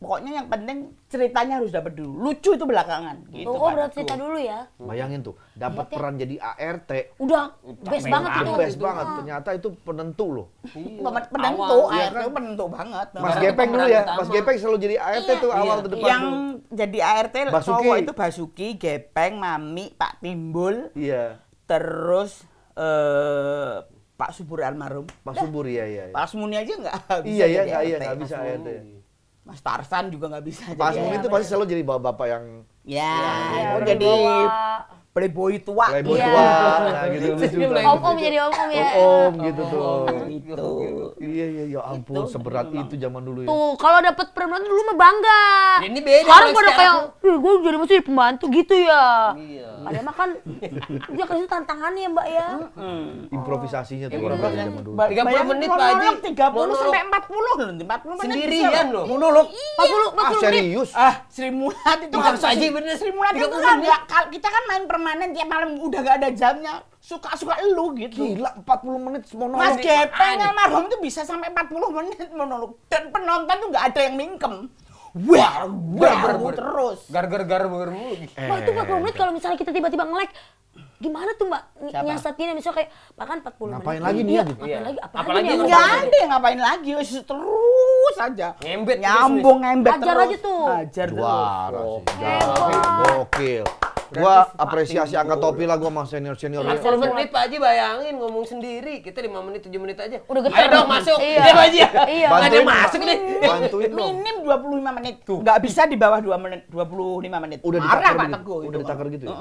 S3: pokoknya yang penting
S2: ceritanya harus dapat dulu. Lucu itu belakangan
S3: gitu. Oh, oh
S1: berarti cerita dulu ya.
S3: Bayangin tuh, dapat ya, peran jadi ART. Udah best banget itu. Best banget. Iya. Ternyata itu penentu loh. Iya. penentu, awal, iya ART kan?
S2: penentu banget. Mas Gepeng dulu ya. Mas
S3: Gepeng selalu jadi ART iya. tuh awal iya. depan. Yang
S2: dulu. jadi ART Basuki. cowok itu Basuki, Gepeng, Mami, Pak Timbul. Iya. Terus uh, Pak Subur almarhum. Pak Subur ya ya. Iya. Pak Sumuni aja enggak bisa. Iya ya, iya enggak bisa ART. Mas Tarsan juga nggak bisa Pas jadi. Pas ya, itu
S3: pasti selalu jadi bapak-bapak yang
S1: ya, ya,
S2: ya jadi
S3: playboy tua. Playboy ya. tua nah, gitu. gitu, gitu. Om-om jadi om-om ya. Om-om gitu tuh. Gitu. gitu. Iya iya ya ampun gitu. seberat itu zaman dulu ya.
S1: Tuh, kalau dapat perempuan dulu mah bangga. Ini beda. Sekarang pada kayak, gue jadi mesti pembantu gitu ya. Iya.
S3: Padahal mah kan
S1: dia kan itu tantangannya Mbak ya.
S3: Improvisasinya tuh orang zaman dulu. 30 menit Pak Haji. 30 sampai
S1: 40 loh, 40
S4: menit. Sendirian loh.
S3: Monolog. 40 iya. 40 ah, menit. serius. Ah,
S2: Sri Mulat itu harus iya, kan, Haji bener Sri Mulat itu kan ya, kita kan main permanen tiap malam udah gak ada jamnya suka-suka elu gitu. Gila 40 menit monolog. Mas Gepeng almarhum tuh bisa sampai 40 menit monolog dan penonton tuh gak ada yang mingkem
S4: wah, garbu terus. gar gar garbu garbu. Eh. Wah itu 40 menit kalau
S1: misalnya kita tiba-tiba ngelek, gimana tuh mbak nyasatinnya? misalnya kayak bahkan 40
S2: ngapain
S4: menit. lagi iya, dia? Apain ngapain Apain iya.
S1: lagi apalagi, nggak ada
S2: ngapain lagi terus aja ngembet nyambung ngembet ajar aja tuh
S3: ajar terus gokil gua apresiasi angkat topi lah gua sama senior senior. Mas kalau menit
S4: Pak Haji bayangin ngomong sendiri. Kita 5 menit 7 menit aja. Udah getar. Ayo dong masuk. Iya Pak Haji. Iya. Ada masuk
S2: nih. Bantuin Minim 25 menit. Tuh. Gak bisa di bawah dua
S3: menit 25 menit. Udah Marah Pak gitu. Teguh. Udah ditakar gitu ya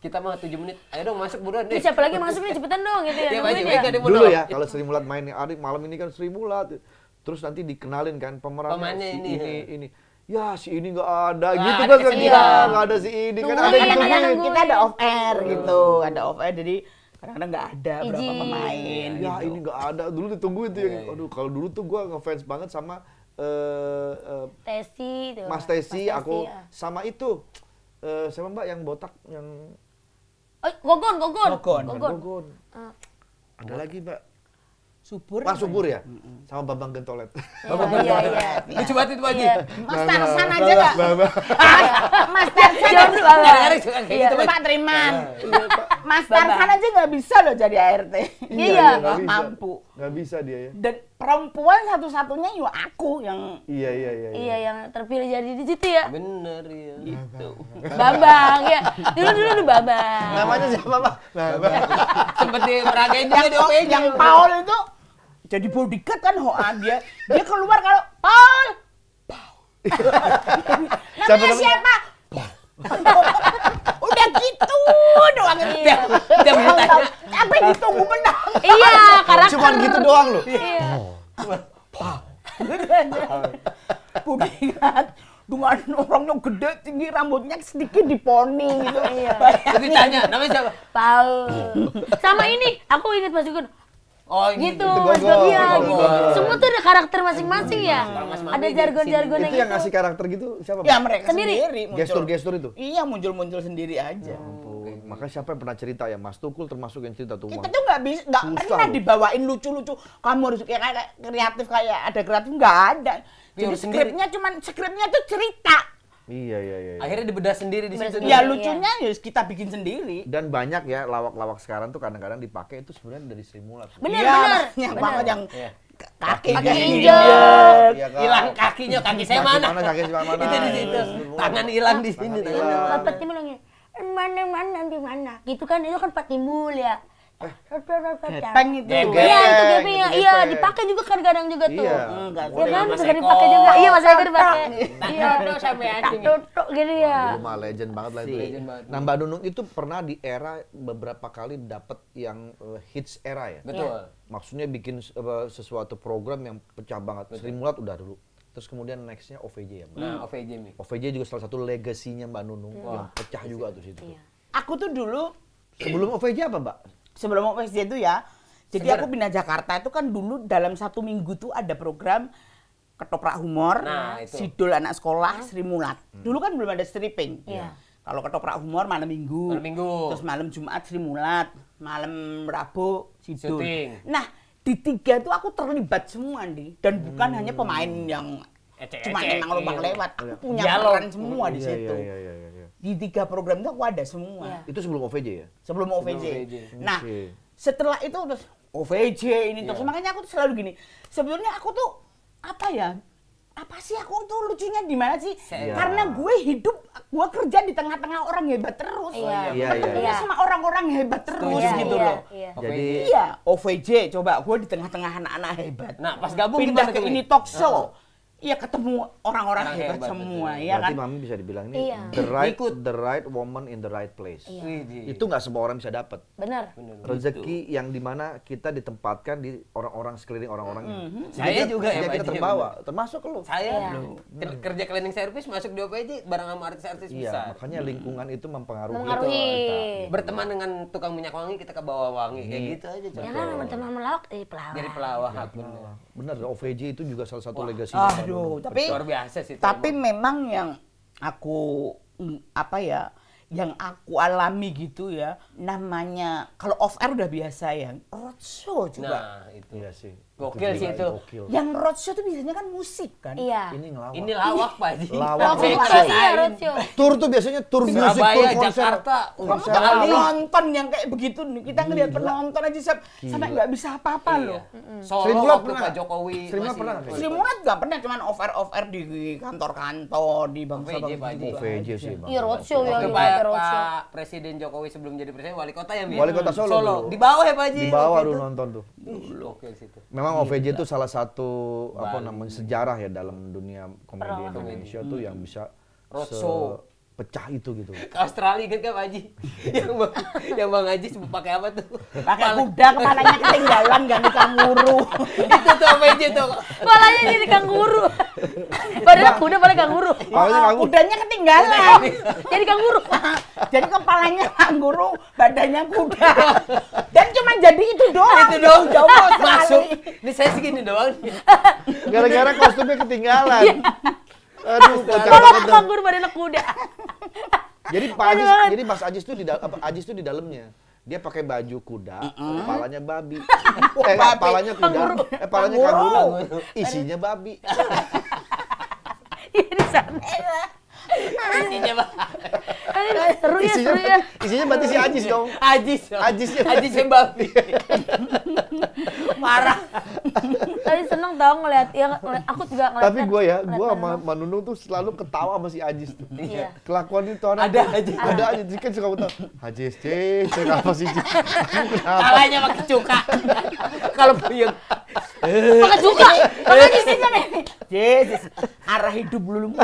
S3: kita mah tujuh menit ayo dong masuk buruan deh siapa lagi masuk
S1: nih
S4: cepetan dong gitu ya, ya,
S1: wajib,
S3: dulu ya kalau Sri Mulat main Ari malam ini kan Sri Mulat terus nanti dikenalin kan pemerannya si ini, ini. Ya ya si ini nggak ada nah, gitu ada kan kita nggak ada si ini kan ada yang -kadang kita ada off air gitu ada
S2: off air jadi kadang-kadang nggak -kadang ada berapa pemain ya gitu.
S3: ini nggak ada dulu ditunggu itu yang iya, iya. aduh kalau dulu tuh gue ngefans banget sama uh, uh,
S1: Tesi itu. Mas Tesi aku ya.
S3: sama itu uh, siapa mbak yang botak yang
S1: Oh, Gogon, Gogon. Gogon. Gogon. Gogon. Uh.
S3: Ada lagi mbak subur Pak Subur ya? Sama Bambang Gentolet. Oh, bambang iya, Gentolet. Iya, iya, iya. Lucu banget itu aja. Iya. Mas Tarsan aja enggak? Mas Tarsan aja. Pak
S2: Triman. Mas Tarsan aja nggak bisa loh jadi ART. Iya, iya nggak mampu.
S3: Nggak bisa dia ya. Dan
S1: perempuan satu-satunya ya aku yang
S3: iya iya iya iya
S1: yang terpilih jadi di situ
S2: ya
S4: bener iya gitu bambang ya
S1: dulu dulu dulu bambang, namanya
S4: siapa pak bambang, seperti meragain dia di yang Paul itu jadi
S1: bodyguard
S2: kan Hoan dia dia keluar kalau Paul Paul. namanya siapa Paul. udah gitu doang dia Dia minta apa yang ditunggu menang iya karena cuma gitu doang loh iya. Iya. Paul bodyguard dengan orangnya gede tinggi rambutnya sedikit diponi gitu iya. Jadi tanya namanya siapa?
S1: Paul. Sama ini aku ingat Mas Gun
S4: Oh, gitu, Mas Gogol. gitu.
S3: Semua tuh
S1: ada karakter masing-masing ya. Ada jargon-jargon yang yang gitu.
S3: ngasih karakter gitu siapa? Ya mereka sendiri. Gestur-gestur itu. Iya, muncul-muncul sendiri aja. Ya Maka siapa yang pernah cerita ya Mas Tukul termasuk yang cerita tuh. Kita tuh nggak
S2: bisa nggak pernah dibawain
S3: lucu-lucu. Kamu harus kayak, kayak
S2: kreatif kayak ada kreatif nggak ada. Jadi skripnya cuman skripnya tuh cerita
S3: Iya, iya iya iya. Akhirnya dibedah sendiri di situ. Ya lucunya ya kita bikin sendiri. Dan banyak ya lawak-lawak sekarang tuh kadang-kadang dipakai itu sebenarnya dari Sri Mulat. benar ya, benar. Yang banget
S2: yang ya.
S4: kaki injek, iya, hilang kakinya kaki saya mana? Mana kaki saya mana? Itu di situ. Tangan hilang di sini. Tangan
S1: hilang. mana mana di mana? Gitu kan itu kan Pak Timbul ya. Gepeng itu. Iya, itu gepeng. Iya, iya dipakai juga kan kadang juga tuh. Iya, enggak. Iya, ya kan bisa dipakai juga. Oh. Iya, Mas Eko dipakai. Iya, tuh sampai anjing. Tutuk gitu ya. Itu mah
S3: legend banget lah itu. Nah, Mbak Nunung itu pernah di era beberapa kali dapat yang eh, hits era ya. Betul. Iya. Maksudnya bikin sesuatu program yang pecah banget. Sri Mulat udah dulu. Terus kemudian nextnya OVJ ya, Mbak. Nah, OVJ nih. OVJ juga salah satu legasinya Mbak Nunung yang pecah juga tuh situ. Iya.
S4: Aku tuh dulu
S3: sebelum
S2: OVJ apa, Mbak? sebelum mau SD itu ya jadi aku pindah Jakarta itu kan dulu dalam satu minggu tuh ada program ketoprak humor, nah, itu. sidul anak sekolah, hmm? Sri Mulat. Hmm. Dulu kan belum ada stripping. Yeah. Iya. Kalau ketoprak humor malam minggu, malam minggu, terus malam Jumat Sri Mulat, malam Rabu sidul. Shooting. Nah di tiga tuh aku terlibat semua nih dan bukan hmm. hanya pemain yang
S4: Ece -ece. cuma emang lomba iya. lewat. Aku iya.
S2: punya peran semua di situ. Iya, iya, iya, iya di tiga program itu aku ada semua. Ya. Itu sebelum OVJ ya? Sebelum OVJ. Sebelum OVJ. Nah, okay. setelah itu terus OVJ ini terus terus iya. makanya aku tuh selalu gini. Sebenarnya aku tuh apa ya? Apa sih aku tuh lucunya di mana sih? Ya. Karena gue hidup, gue kerja di tengah-tengah orang hebat terus. Iya. Iya, iya. iya, iya. sama orang-orang hebat terus ya, gitu ya, loh. Ya. Jadi iya, OVJ coba gue di tengah-tengah anak-anak hebat. Nah, pas gabung pindah ke ini talk show. Uh Iya ketemu orang-orang gitu hebat, hebat semua betul. ya Berarti kan. Berarti mami
S3: bisa dibilang ini iya. the right Ikut. the right woman in the right place. Iya. Itu nggak semua orang bisa dapat. Benar. Rezeki yang yang dimana kita ditempatkan di orang-orang sekeliling orang-orang mm -hmm. Saya juga ya kita terbawa, termasuk lu. Saya iya.
S4: Mm. kerja cleaning service masuk di OPJ bareng sama artis-artis iya, besar. makanya mm.
S3: lingkungan itu mempengaruhi. mempengaruhi. Kita.
S4: Berteman dengan tukang
S3: minyak wangi kita ke bawah wangi hmm. kayak iya. gitu aja. Ya kan teman
S4: melaut jadi pelawak.
S3: Jadi pelawak. Dari pelawak. Benar, OVJ itu juga salah satu legasi. Aduh, tapi luar biasa sih. Tapi emang.
S2: memang yang aku mm, apa ya, yang aku alami gitu ya, namanya kalau off air udah biasa ya, roadshow juga.
S4: Nah, itu. ya sih. Gokil sih itu. Gokil.
S3: Yang
S2: roadshow tuh biasanya kan musik kan? Iya. Ini ngelawak. Ini lawak Pak Haji. Lawak roadshow. Iya, roadshow.
S3: Tour tuh biasanya tour musik, tour konser. Jakarta, konser Bali. Nonton
S2: yang kayak begitu nih. Kita ngelihat penonton aja siap. Sampai nggak bisa apa-apa iya. loh. Solo Sri Mulat pernah Pak Jokowi. Sri Mulat pernah. Sri Mulat nggak pernah, cuman off air off air di kantor-kantor di bangsa
S4: bangsa.
S3: Gitu. OVJ sih. Iya
S1: roadshow ya.
S4: Iya, Pak Presiden Jokowi sebelum jadi presiden wali kota ya. Wali kota Solo. Di bawah ya Pak Haji. Di bawah dulu nonton tuh. Dulu.
S1: Oke situ.
S3: Memang memang iya, OVJ itu salah satu apa namanya sejarah ya dalam dunia komedi Indonesia hmm. tuh yang hmm. bisa roadshow pecah itu gitu. Ke
S4: Australia kan Pak Haji? yang Bang, yang Bang Haji pakai apa tuh? Pakai kuda kepalanya ketinggalan ganti kanguru. itu tuh apa
S2: itu tuh? Kepalanya jadi kanguru. Padahal kuda pada kanguru. Kudanya ketinggalan. jadi kanguru. jadi kepalanya kanguru, badannya kuda.
S4: Dan cuma jadi itu doang. itu doang jauh masuk. Ini saya segini doang.
S3: Gara-gara kostumnya ketinggalan. Iya. Aduh, kocak banget. badan kuda. jadi Pak Ajis, jadi Mas Ajis tuh di apa Ajis tuh di dalamnya. Dia pakai baju kuda, mm uh kepalanya babi. eh, kepalanya kuda, eh, kepalanya kanguru. Isinya babi.
S5: Iya di sana. Eh,
S4: Isinya apa?
S3: seru ya, isinya, seru ya. Isinya berarti si Ajis dong. Ajis. Ajisnya. Ajis Mbappe. Marah. Tadi
S1: seneng tau ngeliat, ya ngeliat, aku juga ngeliat. Tapi gue ya,
S3: gue sama Manunung tuh selalu ketawa sama si Ajis tuh. Iya. iya. Kelakuan itu anak. Ada Ajis, Ada Ajis, Jadi kan suka ketawa. Ajis, cek. C, apa sih?
S2: Kalahnya pakai cuka.
S3: Kalau punya Pakai
S2: juga. Pakai di sini nih. Yes, arah hidup lu mau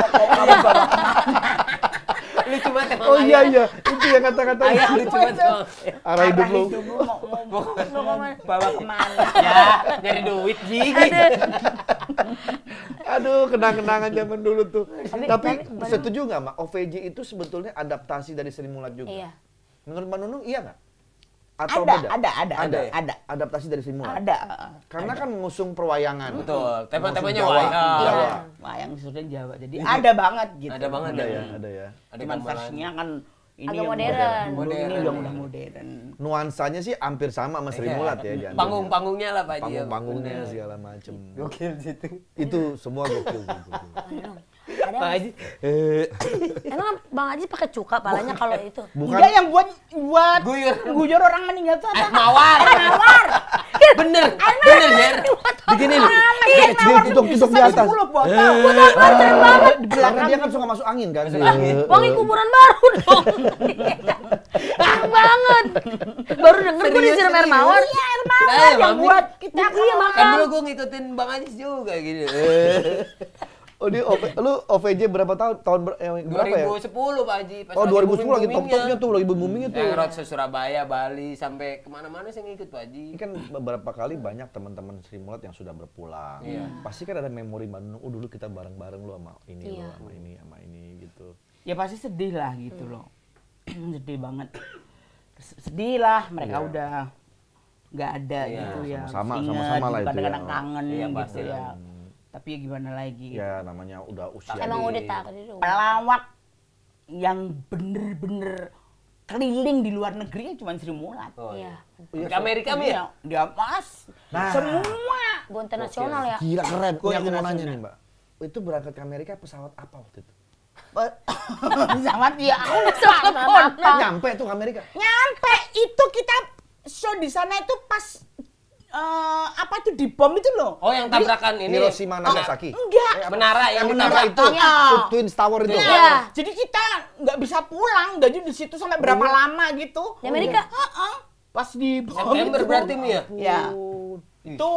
S4: Lu cuma Lucu Oh iya iya,
S3: itu yang kata-kata lu cuma banget. Arah hidup lu.
S4: Mau bawa kemana? Ya, nyari duit gigi.
S3: Aduh, kenang-kenangan zaman dulu tuh. Tapi kan setuju nggak, Mak? OVJ itu sebetulnya adaptasi dari Sri Mulat juga. Iya. Menurut Mbak Nunung, iya nggak? atau ada, beda? Ada, ada, ada, ya? ada. Adaptasi dari semua. Ada. Karena ada. kan mengusung perwayangan. Betul. Tema-temanya Jawa. Wayang. Iya, Jawa. Wayang khususnya Jawa. Jadi ada banget gitu. Ada banget ada ya, ya ada ya. Cuman versinya
S4: kan ini agak modern. modern. modern. Ini yang udah modern.
S3: Nuansanya sih hampir sama sama Sri iya. Mulat ya.
S4: Panggung-panggungnya lah Pak Panggung-panggungnya
S3: segala macem. Gokil situ. Itu semua gokil. gokil, gokil.
S4: Ada Pak Haji.
S1: Emang Bang Haji pakai cuka palanya kalau itu. Bukan. Dia yang buat buat guyur, guyur orang meninggal tuh apa? Eh, mawar. Air eh, mawar.
S3: bener. bener, Ger. Begini nih. itu tidur di atas. Eh. Udah banter banget. Di belakang dia kan suka masuk angin kan. Wangi kuburan baru dong. banget. Baru denger gue disiram air mawar. Iya, air mawar yang buat
S4: kita. Iya, makan. Kan dulu gue
S3: ngikutin Bang Haji juga gini. Gitu. Oh dia OV, lu OVJ berapa tahun tahun ber, yang berapa 2010, ya?
S4: 2010 Pak Haji. Pas oh 2010 lagi top topnya tuh
S3: lagi boomingnya tuh. Yang road
S4: se Surabaya, Bali sampai kemana-mana saya ngikut Pak Haji. Ini
S3: kan beberapa kali banyak teman-teman Sri yang sudah berpulang. Yeah. Pasti kan ada memori Bandung. Oh dulu kita bareng-bareng lu sama ini yeah. lu iya. sama ini sama ini gitu.
S2: Ya pasti sedih lah gitu hmm. loh. sedih banget. Sedih lah mereka yeah. udah nggak ada yeah. gitu ya. Sama-sama sama, sama, lah itu. ya. kangen yeah, gitu ya. ya tapi ya gimana lagi gitu. ya namanya udah usia emang udah takdir pelawak yang bener-bener keliling di luar negeri kan cuma Sri Mulat. Oh, iya. iya. iya di Amerika mi ya?
S3: Dia
S1: pas
S2: Nah. Semua.
S1: Gue internasional
S3: ya. Gila keren. Gue yang mau nanya nih mbak. Itu berangkat ke Amerika pesawat apa waktu itu?
S2: pesawat ya. Pesawat apa? Nyampe tuh ke Amerika. Nyampe itu kita show di sana itu pas uh, apa tuh di bom itu loh. Oh, yang tabrakan jadi, ini. Hiroshima oh, Nagasaki. Oh, enggak. Eh, menara yang menara itu. Ya. Twin Tower itu. Iya. Ya. Jadi kita nggak bisa pulang. Jadi di situ sampai berapa oh. lama gitu. Di Amerika. Iya. Heeh. Uh -uh. Pas di bom itu. berarti nih ya. Iya. Itu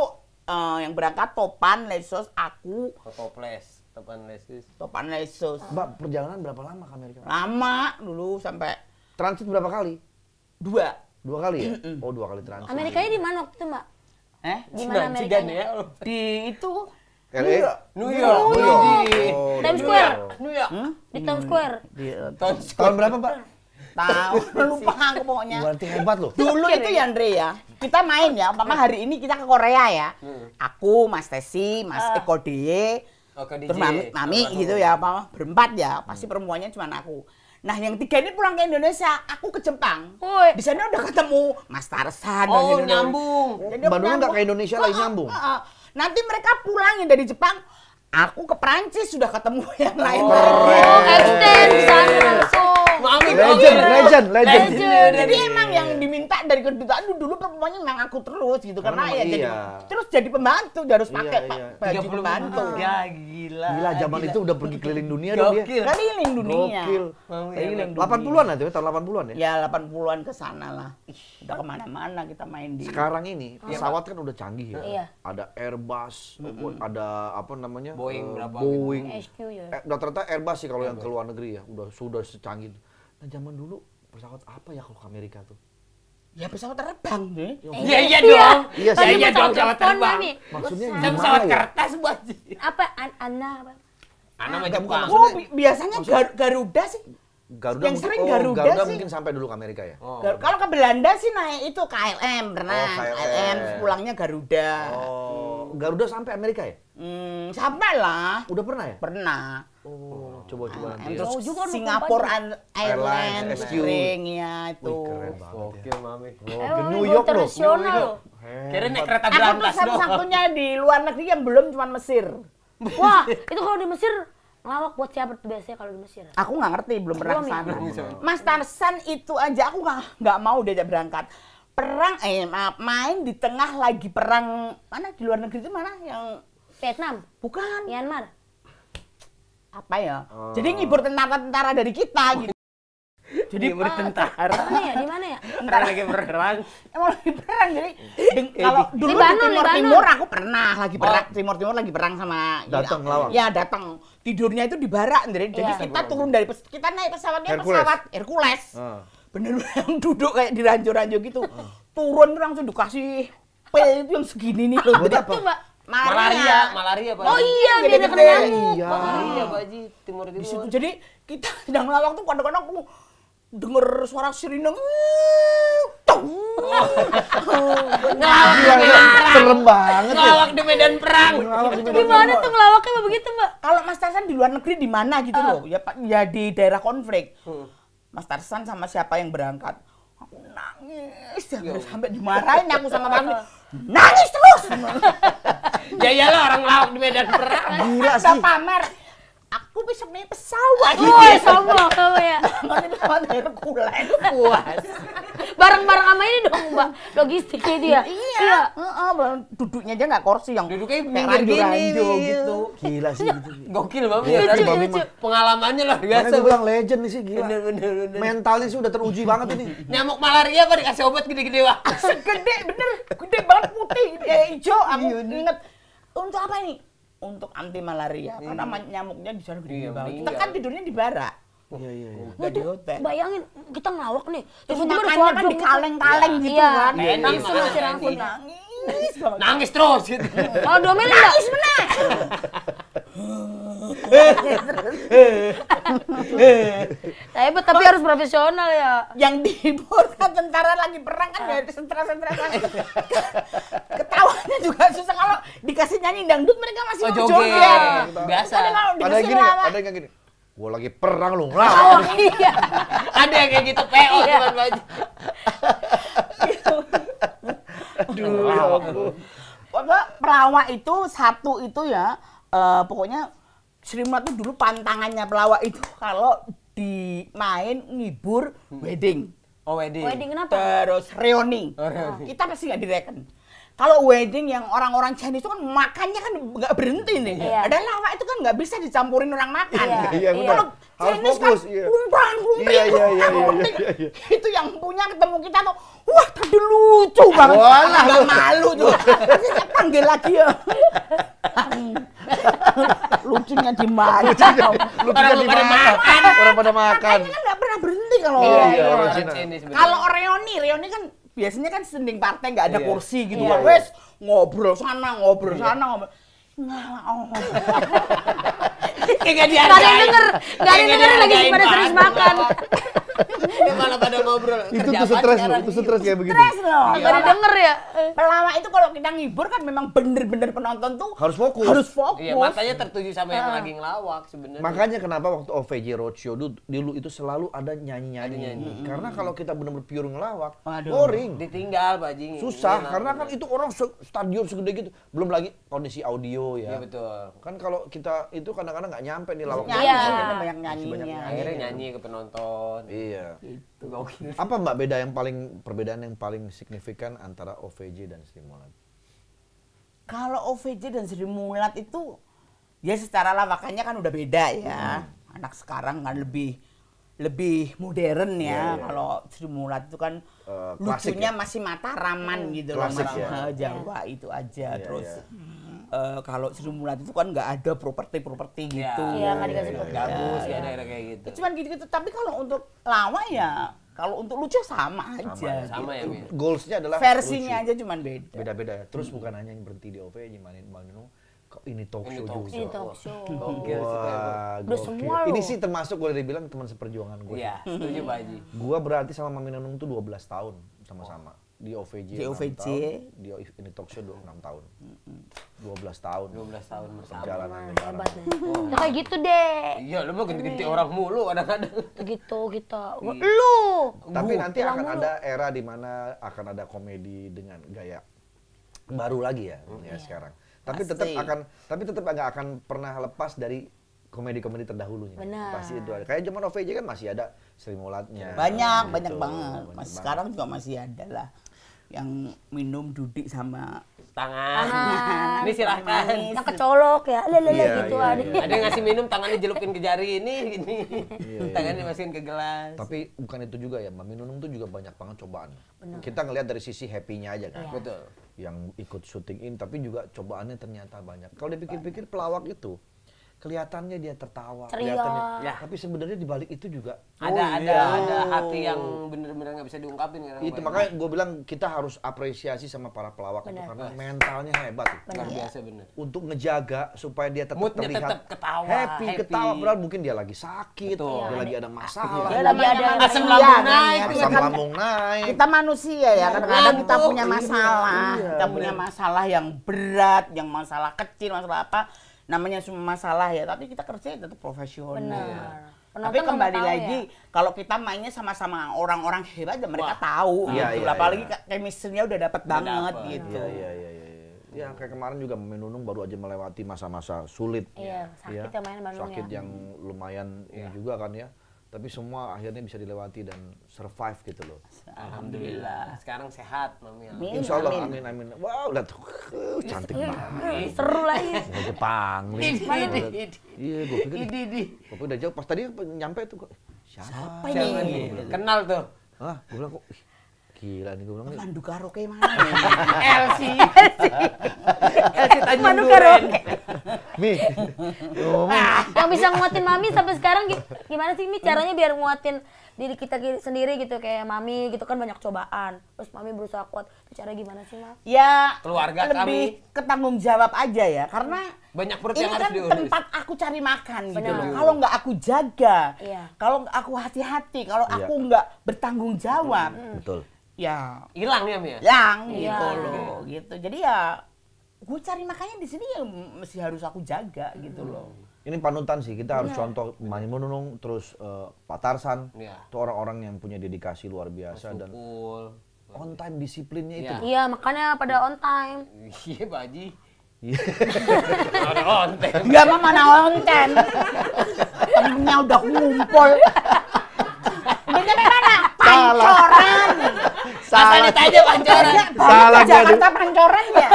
S2: uh, yang berangkat Topan, Lesos, aku.
S4: Topless Topan Lesos. Topan Lesos. Mbak,
S2: perjalanan berapa lama ke Amerika? Lama dulu sampai transit berapa kali? Dua. Dua kali
S3: ya? Oh, dua kali transit. Amerikanya
S1: di mana waktu itu, Mbak?
S3: Eh? Gimana Amerikanya? ya? Di itu LA? New York. New York. Times Square. New York. Di Times Square. Di, eh, Tahun berapa, Pak?
S2: Tahu, lupa aku pokoknya. Berarti hebat loh. Dulu itu ya Andre ya. Kita main ya, umpama hari ini kita ke Korea ya. Hmm. Aku, Mas Tesi, Mas ah. Eko Deye,
S4: oh, Terus mami, mami gitu ya,
S2: apa berempat ya, pasti perempuannya cuma aku. Nah yang tiga ini pulang ke Indonesia, aku ke Jepang. Oh, Di sana udah ketemu Mas Tarsan. Oh nyambung. Baru nggak ke Indonesia lagi ah, ah, nyambung. Oh, oh, oh. Nanti mereka pulang yang dari Jepang, aku ke Prancis sudah ketemu yang lain. Oh, oh extend langsung. legend, legend, legend. Jadi emang yang diminta dari kedutaan dulu dulu perempuannya memang aku terus gitu karena, karena ya iya. jadi terus jadi pembantu harus iya, pakai iya, iya. baju pembantu. Ya gila.
S5: Gila
S3: zaman gila. itu udah pergi keliling dunia dong dia. Keliling
S2: dunia. Gokil. Ya, keliling delapan puluh an nanti tahun delapan puluh an ya? Ya puluh an kesana lah. Ih, udah kemana mana kita main di. Sekarang
S3: ini iya, pesawat kan udah canggih ya. Iya. Ada Airbus, ada apa namanya? Boeing eh, gitu. Boeing. udah eh, ya. eh, ternyata Airbus sih kalau yang ke luar negeri ya, udah sudah secanggih. Nah zaman dulu pesawat apa ya kalau ke Amerika tuh? Ya
S1: pesawat
S2: terbang deh. Iya iya, iya, iya. dong. Iya sih. Iya, iya dong pesawat terbang. Maksudnya gimana pesawat ya? kertas
S1: buat apa Anna apa?
S3: Anna enggak bukan maksudnya. Oh, biasanya Garuda sih. Garuda yang mungkin, sering oh, Garuda, Garuda sih. mungkin sampai dulu ke Amerika ya. Oh.
S2: Kalau ke Belanda sih naik itu KLM pernah. Oh, KLM. KLM pulangnya Garuda. Oh. Garuda sampai Amerika ya? Hmm, sampai lah. Udah pernah ya? Pernah.
S4: Oh, coba-coba. Uh, terus juga Singapore Airlines, SQ. Ring, ya itu. Ya. Oke, Mami. Oh, ke New York loh. Kira naik kereta berantas Aku tuh
S2: satu-satunya
S1: di luar negeri yang belum cuma Mesir. Wah, itu kalau di Mesir ngelawak buat siapa tuh biasanya kalau di Mesir? Aku
S2: nggak ngerti, belum pernah kesana. Mas Tarsan itu aja aku nggak nggak mau diajak berangkat perang eh maaf main di tengah lagi perang mana di luar negeri itu mana yang
S1: Vietnam bukan Myanmar
S2: apa ya oh. jadi ngibur
S1: tentara-tentara dari kita oh. gitu
S2: jadi ngibur uh, tentara di mana
S1: ya di mana ya tentara lagi perang emang lagi perang jadi kalau dulu Libanon, di timur timur aku
S2: pernah lagi perang oh. timur timur lagi perang sama ya, datang ya, lawan ya datang tidurnya itu di barak jadi, yeah. jadi kita turun dari kita naik pesawatnya Hercules. pesawat Hercules uh bener-bener duduk kayak diranjo-ranjo gitu. Turun langsung dikasih pel itu yang segini nih loh. Buat apa?
S4: Malaria, malaria, Pak. Oh iya, dia ada kena nyamuk. Iya, Pak Haji,
S2: timur timur. Di situ. Jadi kita sedang lawang tuh kadang-kadang aku uh, denger suara sirine. Uh, ngawak iya, iya. serem banget. Ya. Ngelawak di medan perang. Di mana tuh ngelawaknya begitu, Mbak? Kalau Mas Tasan di luar negeri di mana gitu ah. loh? Ya ya di daerah konflik. Hmm. Mas Tarsan sama siapa yang berangkat aku nangis sampai, sampai dimarahin aku sama Pak hmm. nangis terus ya iyalah orang
S1: lauk di medan perang gila sih pamer
S2: aku bisa main pesawat oh sama
S1: kamu ya nonton Hercules puas bareng-bareng sama ini
S2: dong mbak logistiknya dia iya, iya. Uh, uh, duduknya aja nggak kursi yang duduknya kayak
S4: gini ranjo, gitu
S3: gila sih gitu. gokil banget ya tadi pengalamannya lah biasa Mana gue bilang legend nih sih gila bener, bener, bener. mentalnya sih udah teruji banget ini
S4: nyamuk malaria apa dikasih obat gede-gede wah segede bener gede banget putih ya hijau aku iya, inget untuk
S2: apa ini untuk anti malaria karena hmm. nyamuknya di sana gede iya, banget kita kan tidurnya di barak
S4: Iya iya iya. Udah di hotel.
S1: Bayangin kita ngawak nih. Terus makannya kan di gitu. kaleng-kaleng iya, gitu kan. Iya. masih langsung nangis.
S4: Nangis terus gitu. Kalau domel enggak? Nangis benar.
S1: Tapi tapi harus profesional ya. Yang di Borka tentara lagi perang kan dari sentra-sentra sentera Ketawanya juga susah kalau dikasih nyanyi dangdut
S4: mereka masih oh, joget. Biasa. Kan ada gini, ada
S3: yang gini gue lagi perang lu ngelawan. Oh,
S4: iya. Ada yang kayak gitu PO iya. teman baju.
S2: Iya. Aduh, ya ampun. itu satu itu ya, uh, pokoknya Mulat itu dulu pantangannya pelawak itu kalau dimain ngibur wedding. Oh wedding. Wedding kenapa? Terus reuni. Oh, reuni. Kita pasti nggak direken kalau wedding yang orang-orang Chinese itu kan makannya kan nggak berhenti nih. Yeah. Ada lama itu kan nggak bisa dicampurin orang makan. Iya, iya, Kalau Chinese kan
S5: fokus, kan umpan yeah, iya, iya, iya iya, iya, iya, iya,
S2: itu yang punya ketemu kita tuh, wah tadi lucu banget. Walah, nggak malu tuh. panggil lagi ya. lucunya di mana? Lucunya, di mana? Orang
S3: pada makan. Makanya kan nggak
S2: pernah berhenti kalau
S3: iya, iya, orang Cina. Kalau
S2: Reoni, Reoni kan biasanya kan sending partai nggak ada yeah. kursi gitu yeah, kan. Iya. Wes yeah. ngobrol sana, ngobrol yeah. sana, ngobrol.
S4: Nah, oh. Kayak gak dihargai. Gak ada yang denger, gak ada yang denger lagi pada serius makan. Ya, malah pada ngobrol.
S3: Itu tuh stres loh, itu stres kayak begitu. Stres loh. Gak iya. denger
S2: ya. Pelawak itu kalau kita ngibur kan memang bener-bener penonton tuh
S3: harus fokus. Harus iya, fokus. Iya, matanya tertuju sama
S4: yang ah. lagi ngelawak sebenarnya. Makanya
S3: kenapa waktu OVJ Roadshow dulu itu selalu ada nyanyi-nyanyi. Hmm. Karena kalau kita benar-benar pure ngelawak, boring.
S4: Ditinggal bajing. Susah, iya, karena
S3: kan itu orang stadion segede gitu. Belum lagi kondisi audio ya. Iya betul. Kan kalau kita itu kadang-kadang nggak nyampe nih lawak. Iya, banyak nyanyinya. Akhirnya nyanyi ke penonton. Iya. Iya. Itu Apa Mbak beda yang paling perbedaan yang paling signifikan antara OVJ dan Sri
S2: Kalau OVJ dan Sri itu ya secara lawakannya kan udah beda ya. Hmm. Anak sekarang kan lebih lebih modern ya. Yeah, yeah. Kalau Sri itu kan uh, lucunya ya? masih mata raman hmm. gitu loh, ya. Jawa yeah. itu aja yeah, terus. Yeah uh, kalau Sri Mulat itu kan nggak ada properti-properti iya. gitu. Iya, nggak dikasih properti. Gabus, ya, daerah kayak gitu. Cuman gitu-gitu. Tapi kalau untuk lawa ya kalau untuk lucu sama aja.
S3: Ya, gitu. Sama, gitu. ya. Goalsnya adalah versinya lucu. aja cuman beda. Beda-beda. Terus hmm. bukan hanya yang berhenti di OV, gimana Malino ini talk show ini talk juga. Ini talk
S4: show. Gokil
S3: semua Ini sih termasuk gue udah bilang teman seperjuangan gue. Iya, setuju Pak Haji. Gue berarti sama Mami Nunung tuh 12 tahun sama-sama di OVJ di OVJ tahun, di ini talk show enam tahun 12 tahun 12 tahun bersama perjalanan nah, ya.
S1: oh. kayak gitu deh
S3: iya lu mau ganti-ganti orang mulu kadang-kadang
S1: gitu kita gitu. hmm. lu tapi nanti akan ada
S3: era di mana akan ada komedi dengan gaya baru lagi ya hmm. ya iya. sekarang tapi Pasti. tetap akan tapi tetap nggak akan pernah lepas dari komedi-komedi terdahulunya. Benar. Pasti itu ada. Kayak zaman OVJ kan masih ada Sri Mulatnya. Banyak, gitu. banyak banget. Mas, banget. sekarang juga masih ada lah
S2: yang minum duduk sama
S3: tangan.
S4: tangan. Ini silahkan. Yang kecolok ya, lele yeah, gitu yeah, ada. Iya, yeah. Ada yang ngasih minum tangannya jelukin ke jari ini, gini. Yeah, iya. tangannya masukin ke gelas.
S3: Tapi bukan itu juga ya, minum itu juga banyak banget cobaan. Bener. Kita ngelihat dari sisi happy-nya aja kan. Yeah. Iya. Yang ikut syuting ini, tapi juga cobaannya ternyata banyak. Kalau dipikir-pikir pelawak itu, kelihatannya dia tertawa, kelihatannya. Ya. Tapi sebenarnya di balik itu juga ada oh, ada iya. ada hati yang
S4: bener-bener nggak bisa diungkapin ya. Itu makanya
S3: gue bilang kita harus apresiasi sama para pelawak bener. itu karena bener. mentalnya hebat. Luar biasa bener. Untuk ngejaga supaya dia tetap Moodnya terlihat tetap ketawa, happy, happy, ketawa padahal mungkin dia lagi sakit, Betul. dia ya, lagi ada masalah. Dia iya. lagi ada asam iya, lambung iya. naik, asam kan? lambung
S2: naik. Kita manusia ya, kadang-kadang kita punya masalah, kita punya masalah yang berat, yang masalah kecil, masalah apa namanya semua masalah ya tapi kita kerja tetap profesional iya. tapi kembali ya. lagi ya? kalau kita mainnya sama-sama orang-orang hebat dan ya mereka Wah. tahu ya, gitu ya, apalagi ya. chemistry udah dapet
S3: udah banget dapet. gitu ya, ya, ya, ya. ya kayak kemarin juga Menunung baru aja melewati masa-masa sulit
S4: iya, sakit ya, ya main ya. sakit ya. yang
S3: lumayan ya. ini juga kan ya tapi semua akhirnya bisa dilewati dan survive gitu loh. Alhamdulillah.
S4: Sekarang sehat, Mami. Amin, Insya Allah, amin,
S3: amin. Wow, lihat, tuh cantik iya, banget. Seru lah ini. Jepang, pangling. Iya, gue pikir. Idi, idi. Gue udah jauh. Pas tadi nyampe tuh, siapa? Siapa ini? Kenal tuh. Wah, gue bilang kok, Gila nih gue bilang. Mandu karaoke mana? Elsi. Elsi tanya Mandu karaoke.
S2: Mi. Oh, ah.
S1: Yang bisa nguatin mami sampai sekarang gimana sih Mi caranya biar nguatin diri kita sendiri gitu kayak mami gitu kan banyak cobaan terus mami berusaha kuat cara gimana sih mas?
S2: ya keluarga lebih kami ketanggung jawab aja ya karena banyak perut ini yang kan harus diurus. tempat aku cari makan gitu Benar. gitu kalau nggak aku jaga iya. kalau aku hati-hati kalau iya. aku nggak bertanggung jawab hmm, betul ya
S4: hilang ya Mia? Hilang ya. gitu loh
S2: gitu. Jadi ya gue cari makanya di sini ya mesti harus aku jaga hmm. gitu loh.
S3: Hmm. Ini panutan sih kita harus ya. contoh Mani Menunung terus uh, Pak Tarsan ya. orang-orang yang punya dedikasi luar biasa Mas dan Tukul. on time disiplinnya ya. itu. Iya,
S1: iya makanya pada on time.
S3: Iya Baji Haji. Mana iya. on time? Enggak iya, mana
S1: on time. Temennya udah ngumpul.
S4: Dengar mana? Pancoran salah tanya pancoran salah gue Jakarta pancoran ya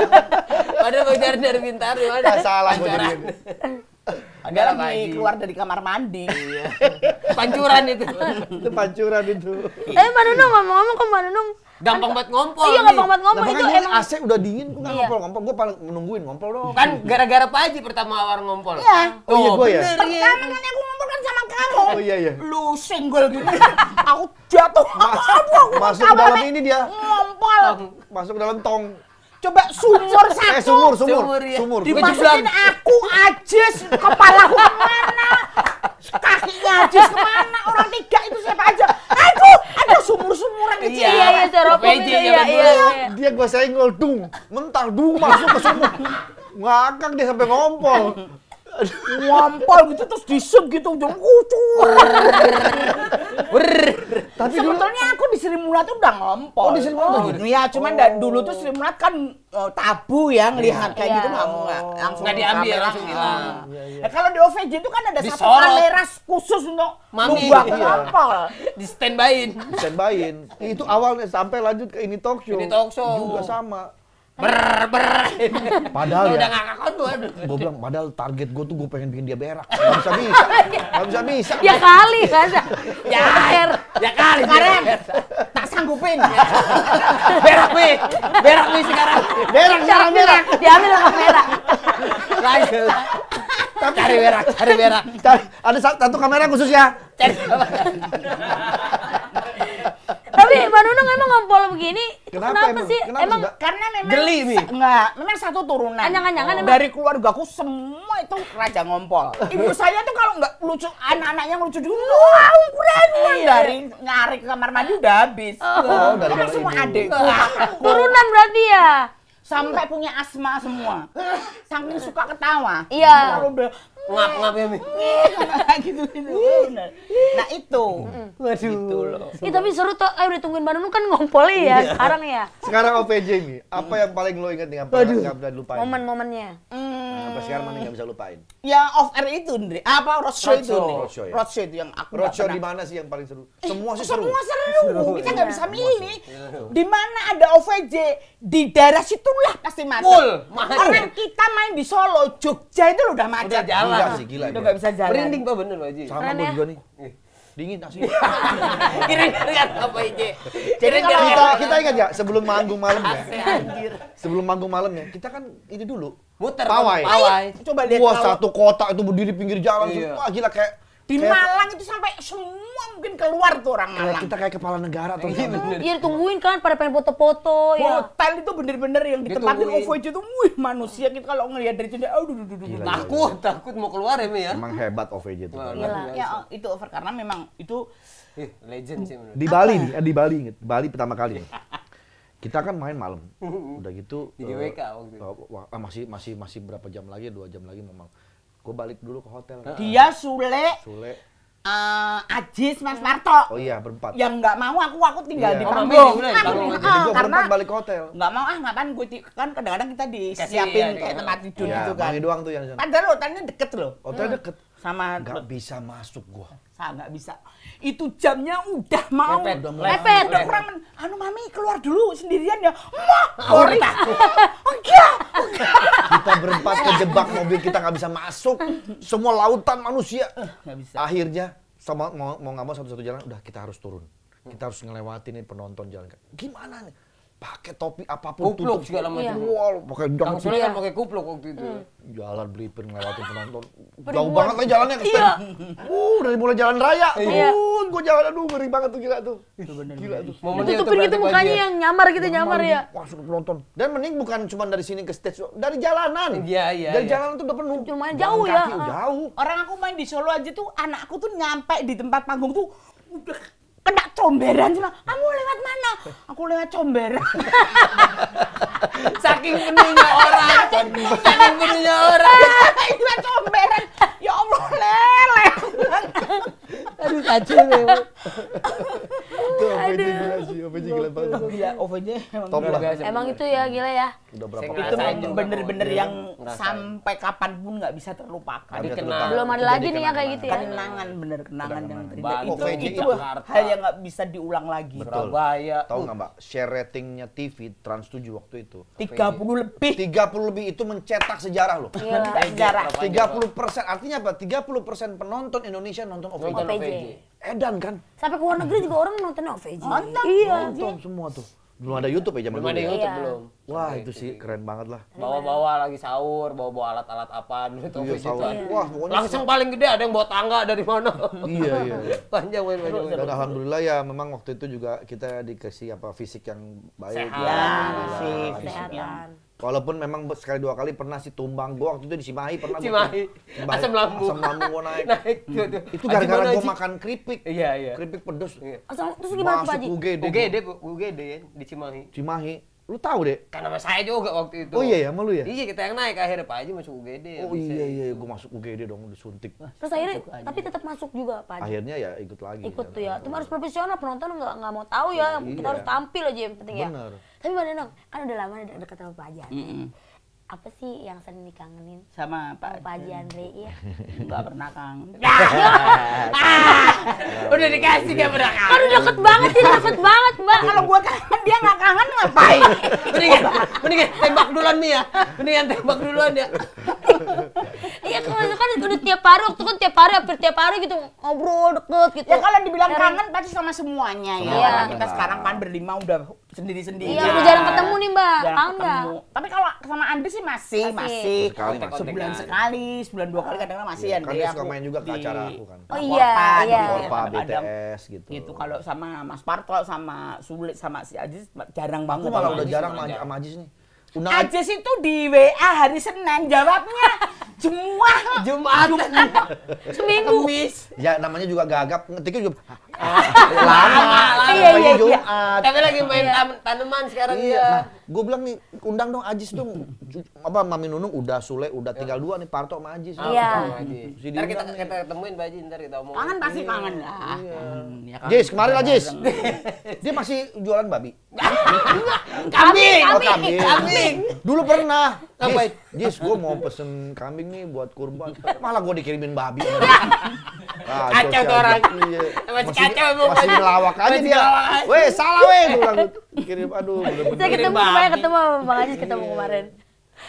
S4: padahal pancoran dari Bintaro mana
S2: salah gue
S3: ada lagi keluar
S2: dari kamar mandi. Iya. pancuran itu.
S3: itu pancuran itu. Eh, Mbak Nunung
S1: ngomong-ngomong ke Mbak Nunung
S3: Kan iya, gampang buat ngompol iya gampang banget ngompol itu emang AC udah dingin gua iya. ngompol ngompol gue paling menungguin ngompol dong kan gara-gara
S4: Pak Haji pertama awal ngompol iya oh, iya gue ya pertama kali aku ngompol kan sama kamu oh
S3: iya iya lu single gitu aku jatuh kamu masuk ke dalam ini dia ngompol masuk ke dalam tong coba sumur eh, satu eh, sumur sumur sumur, ya. sumur dimasukin aku ajis kepala kemana kakinya ajis kemana
S2: orang tiga itu siapa aja aku sumur-sumuran kecil. Iya, iya, styrofoam itu ya. Iya, iya, iya, iya, iya.
S3: Dia gua senggol, dung, mental, dung, masuk ke sumur. Ngakak dia sampai ngompol. Wampal gitu terus disub gitu ujung uh, kucur.
S2: Tapi sebetulnya aku di Sri Mulat tuh udah ngompol. Oh, di Sri Mulat tuh gitu. Ya, cuman oh. dulu tuh Sri Mulat kan uh, tabu ya ngelihat yeah. kayak yeah. gitu nggak mau
S4: nggak langsung nggak
S2: diambil langsung hilang. Yeah, yeah. Iya. Nah, kalau di OVJ itu kan ada Disorot. satu kamera khusus untuk membuat
S3: iya. ngompol. Di standbyin. Standbyin. Itu awalnya sampai lanjut ke ini talk show. Ini talk show. Juga sama ber ber padahal ya udah ngakak gue bilang padahal target gue tuh gue pengen bikin dia berak nggak bisa bisa nggak bisa bisa ya kali kan
S2: ya air
S3: ya kali keren,
S2: tak sanggupin ya. berak wi berak wi sekarang
S3: berak sekarang berak diambil sama berak lanjut cari berak cari berak ada satu kamera khusus ya cari
S1: jempol begini kenapa, kenapa emang? sih kenapa emang karena memang geli nih enggak memang satu turunan jangan-jangan oh. dari keluarga aku
S2: semua itu raja ngompol ibu saya tuh kalau nggak lucu anak-anaknya lucu dulu iya. wow keren iya. dari ngarik ke kamar mandi udah habis oh, oh dari kan semua adik turunan berarti ya sampai punya asma semua saking suka ketawa iya
S4: ngap ngap
S1: ya mi gitu gitu oh, nah
S3: itu waduh itu loh Ih, tapi
S1: seru tuh ayo ditungguin Bandung kan ngompol ya iya. sekarang ya
S3: sekarang OPJ mi apa yang paling lo ingat dengan pernah nggak pernah lupain
S1: momen-momennya nah,
S3: apa sekarang mana nggak bisa lupain
S2: Ya off air itu Indri, apa roadshow itu nih ya. roadshow itu yang aku roadshow di
S3: mana sih yang paling seru eh, semua sih seru semua seru kita nggak bisa
S2: milih di mana ada OVJ di daerah situlah pasti macet orang kita main di Solo Jogja itu udah macet jalan gila sih gila. Udah enggak bisa jalan. Merinding Pak bener Pak Ji. Sama ya. gue juga
S3: nih. Eh, dingin asli. kirain kira apa ini Jadi kita kita ingat ya sebelum manggung malam ya. Sebelum manggung malam ya, kita kan ini dulu muter pawai. pawai. Coba lihat Wah, satu kotak itu berdiri pinggir jalan. Wah, iya. gila kayak di kayak, Malang
S1: itu sampai semua mungkin keluar tuh orang Malang. Kita
S3: kayak kepala negara tuh. Iya bener. Iya,
S1: tungguin kan pada pengen foto-foto ya.
S2: Hotel itu bener-bener yang ditempatin OVJ itu wih manusia kita gitu. kalau ngelihat dari itu aduh duh, duh, duh, takut gila. takut mau keluar ya ya. Emang
S3: hebat OVJ itu. Iya Ya
S2: itu over karena memang
S3: itu legend sih menurut. Di Bali nih, eh, di Bali inget. Bali pertama kali. kita kan main malam. Udah gitu di GWK eh, waktu itu. Eh, masih masih masih berapa jam lagi? Dua jam lagi memang. Gue balik dulu ke hotel. Kan? Dia
S2: Sule. Sule. Uh, Ajis Mas Marto.
S3: Oh iya berempat. Yang
S2: nggak mau aku aku tinggal yeah. di Panggung. Oh, bener, oh, balik ah, ke hotel. Nggak mau ah ngapain gue kan kadang-kadang kita disiapin iya, iya. kayak tempat tidur iya, gitu kan. doang tuh yang. Padahal hotelnya deket loh. Hotel hmm. deket
S3: sama nggak bisa masuk gua saya nggak bisa itu jamnya udah mau lepet udah mulai lepet udah kurang men
S2: anu mami keluar dulu sendirian ya mah kori enggak
S3: kita berempat kejebak mobil kita nggak bisa masuk semua lautan manusia eh, nggak bisa akhirnya sama mau mau nggak mau satu-satu jalan udah kita harus turun kita harus ngelewatin penonton jalan gimana nih pakai topi apapun kupluk tutup segala macam. Iya. wow, pakai jam Kang kan pakai kuplok waktu itu. Hmm. Jalan Blipin ngelewatin penonton. Jauh banget lah jalannya ke Iya. Uh, dari mulai jalan raya. Iya. Uh, gua jalan aduh ngeri banget tuh gila tuh. Itu gila tuh. Momennya Ditutupin gitu mukanya yang nyamar gitu nyamar, gitu. ya. Masuk penonton. Dan mending bukan cuma dari sini ke stage, dari jalanan. Iya, iya. Dari iya. jalanan tuh
S1: udah penuh. Cuma
S2: jauh ya. Jauh.
S3: Orang aku main di Solo aja tuh anakku tuh nyampe di tempat panggung
S2: tuh udah kena comberan sih kamu lewat mana aku lewat comberan
S1: saking penuhnya orang saking penuhnya orang
S4: lewat comberan ya allah lele aduh kacau deh.
S2: itu OVJ gila sih iya, OVJ gila banget Iya, OVJ emang gila. emang itu ya gila ya itu memang bener-bener iya. yang sampai kapanpun gak bisa terlupakan belum ada lagi nih ya kayak gitu ya kenangan bener kenangan yang terindah itu itu hal yang nggak bisa diulang lagi Surabaya tahu uh. gak mbak
S3: share ratingnya TV Trans 7 waktu itu 30 lebih 30 lebih itu mencetak sejarah loh iya. sejarah 30 persen artinya apa 30 persen penonton Indonesia nonton OVJ Edan kan. Sampai ke luar negeri juga orang nonton OVJ. Mantap. Iya. Nonton semua tuh. Belum ada YouTube ya zaman dulu. Belum ada ya? YouTube belum. Wah, itu sih keren banget lah.
S4: Bawa-bawa lagi sahur, bawa-bawa alat-alat apa gitu iya, sahur. Wah, langsung paling gede ada yang bawa tangga dari mana. iya, iya. iya. Panjang main Dan alhamdulillah
S3: ya memang waktu itu juga kita dikasih apa fisik yang baik. Sehat, ya, fisik, Walaupun memang sekali dua kali pernah sih tumbang gua waktu itu di Cimahi pernah Cimahi. Cimahi. asam lambung. Asam lambung gua naik. naik. Tuh, tuh. Itu gara-gara gua Aji. makan keripik. Iya, iya. Keripik pedes. Iya. Asam, terus gimana Pak Haji? UGD. UGD, UGD ya di Cimahi. Cimahi Lu tahu deh. Karena nama
S4: saya juga waktu itu. Oh iya ya, malu ya? Iya, kita yang naik akhirnya Pak Haji masuk UGD. Oh iya
S3: iya, iya. Gitu. gue masuk UGD dong disuntik. Nah, Terus akhirnya tapi
S4: tetap masuk juga Pak Haji.
S3: Akhirnya ya ikut lagi. Ikut
S1: tuh ya. Cuma harus profesional penonton nggak nggak mau tahu ya, iya. kita iya. harus tampil aja yang penting ya. Bener. ya. Tapi mana dong kan udah lama dekat sama Pak Haji. Mm -hmm apa sih yang sering dikangenin? Sama Pak, Pak Haji Andre, ya nggak pernah kangen. Ah!
S4: udah dikasih gak pernah kangen. Kan udah deket banget, sih deket banget, Mbak. Kalau gua kangen, dia nggak kangen ngapain? mendingan, mendingan tembak duluan nih ya. Mendingan tembak duluan ya.
S1: Iya, kalau kan udah tiap hari, waktu kan tiap hari, hampir tiap hari gitu ngobrol deket gitu. Ya kalau dibilang kangen
S2: pasti sama semuanya ya. Iya. Kita sekarang kan berlima udah sendiri-sendiri. Iya, udah iya. jarang ketemu nih, Mbak. Jarang ketemu. Tapi kalau sama Andri sih masih, masih. Sekali, masih. sebulan sekali, sebulan dua kali kadang-kadang masih ya, Andre. Kan suka main juga ke acara aku kan.
S3: Oh iya, iya. Korpa, gitu.
S2: BTS gitu. Gitu kalau sama Mas Parto sama Sulit sama si Ajis jarang banget. Kalau udah jarang sama
S3: Ajis nih. aja
S2: sih itu di WA hari Senin jawabnya
S3: Jumat, Jumat, Jumat, seminggu. Ya namanya juga gagap, ngetiknya juga Oh.
S4: lama, lama, iya, iya, iya. Tapi lagi main iya. tanaman sekarang iya. ya. Nah,
S3: gue bilang nih, undang dong Ajis dong. Apa Mami Nunung udah Sule udah iya. tinggal dua nih Parto sama Ajis. Iya. Oh, hmm. Si ntar kita
S4: kita ketemuin Pak Ajis ntar kita omongin. Kangen pasti iya. kangen lah. Ya. Iya.
S1: Ya
S3: Jis, kemarin lah Jis. Dia masih jualan babi. kambing, oh, kambing, kambing. Dulu pernah. Jis, Jis, gue mau pesen kambing nih buat kurban. Malah gue dikirimin babi. Nah, kacau tuh orang. Iya. Masih, kacau masih, masih ngelawak aja dia. Weh, salah weh. Gue bilang, dikirim, aduh. Bener -bener. Saya
S2: ketemu kemarin, ketemu Bang Aziz ketemu kemarin.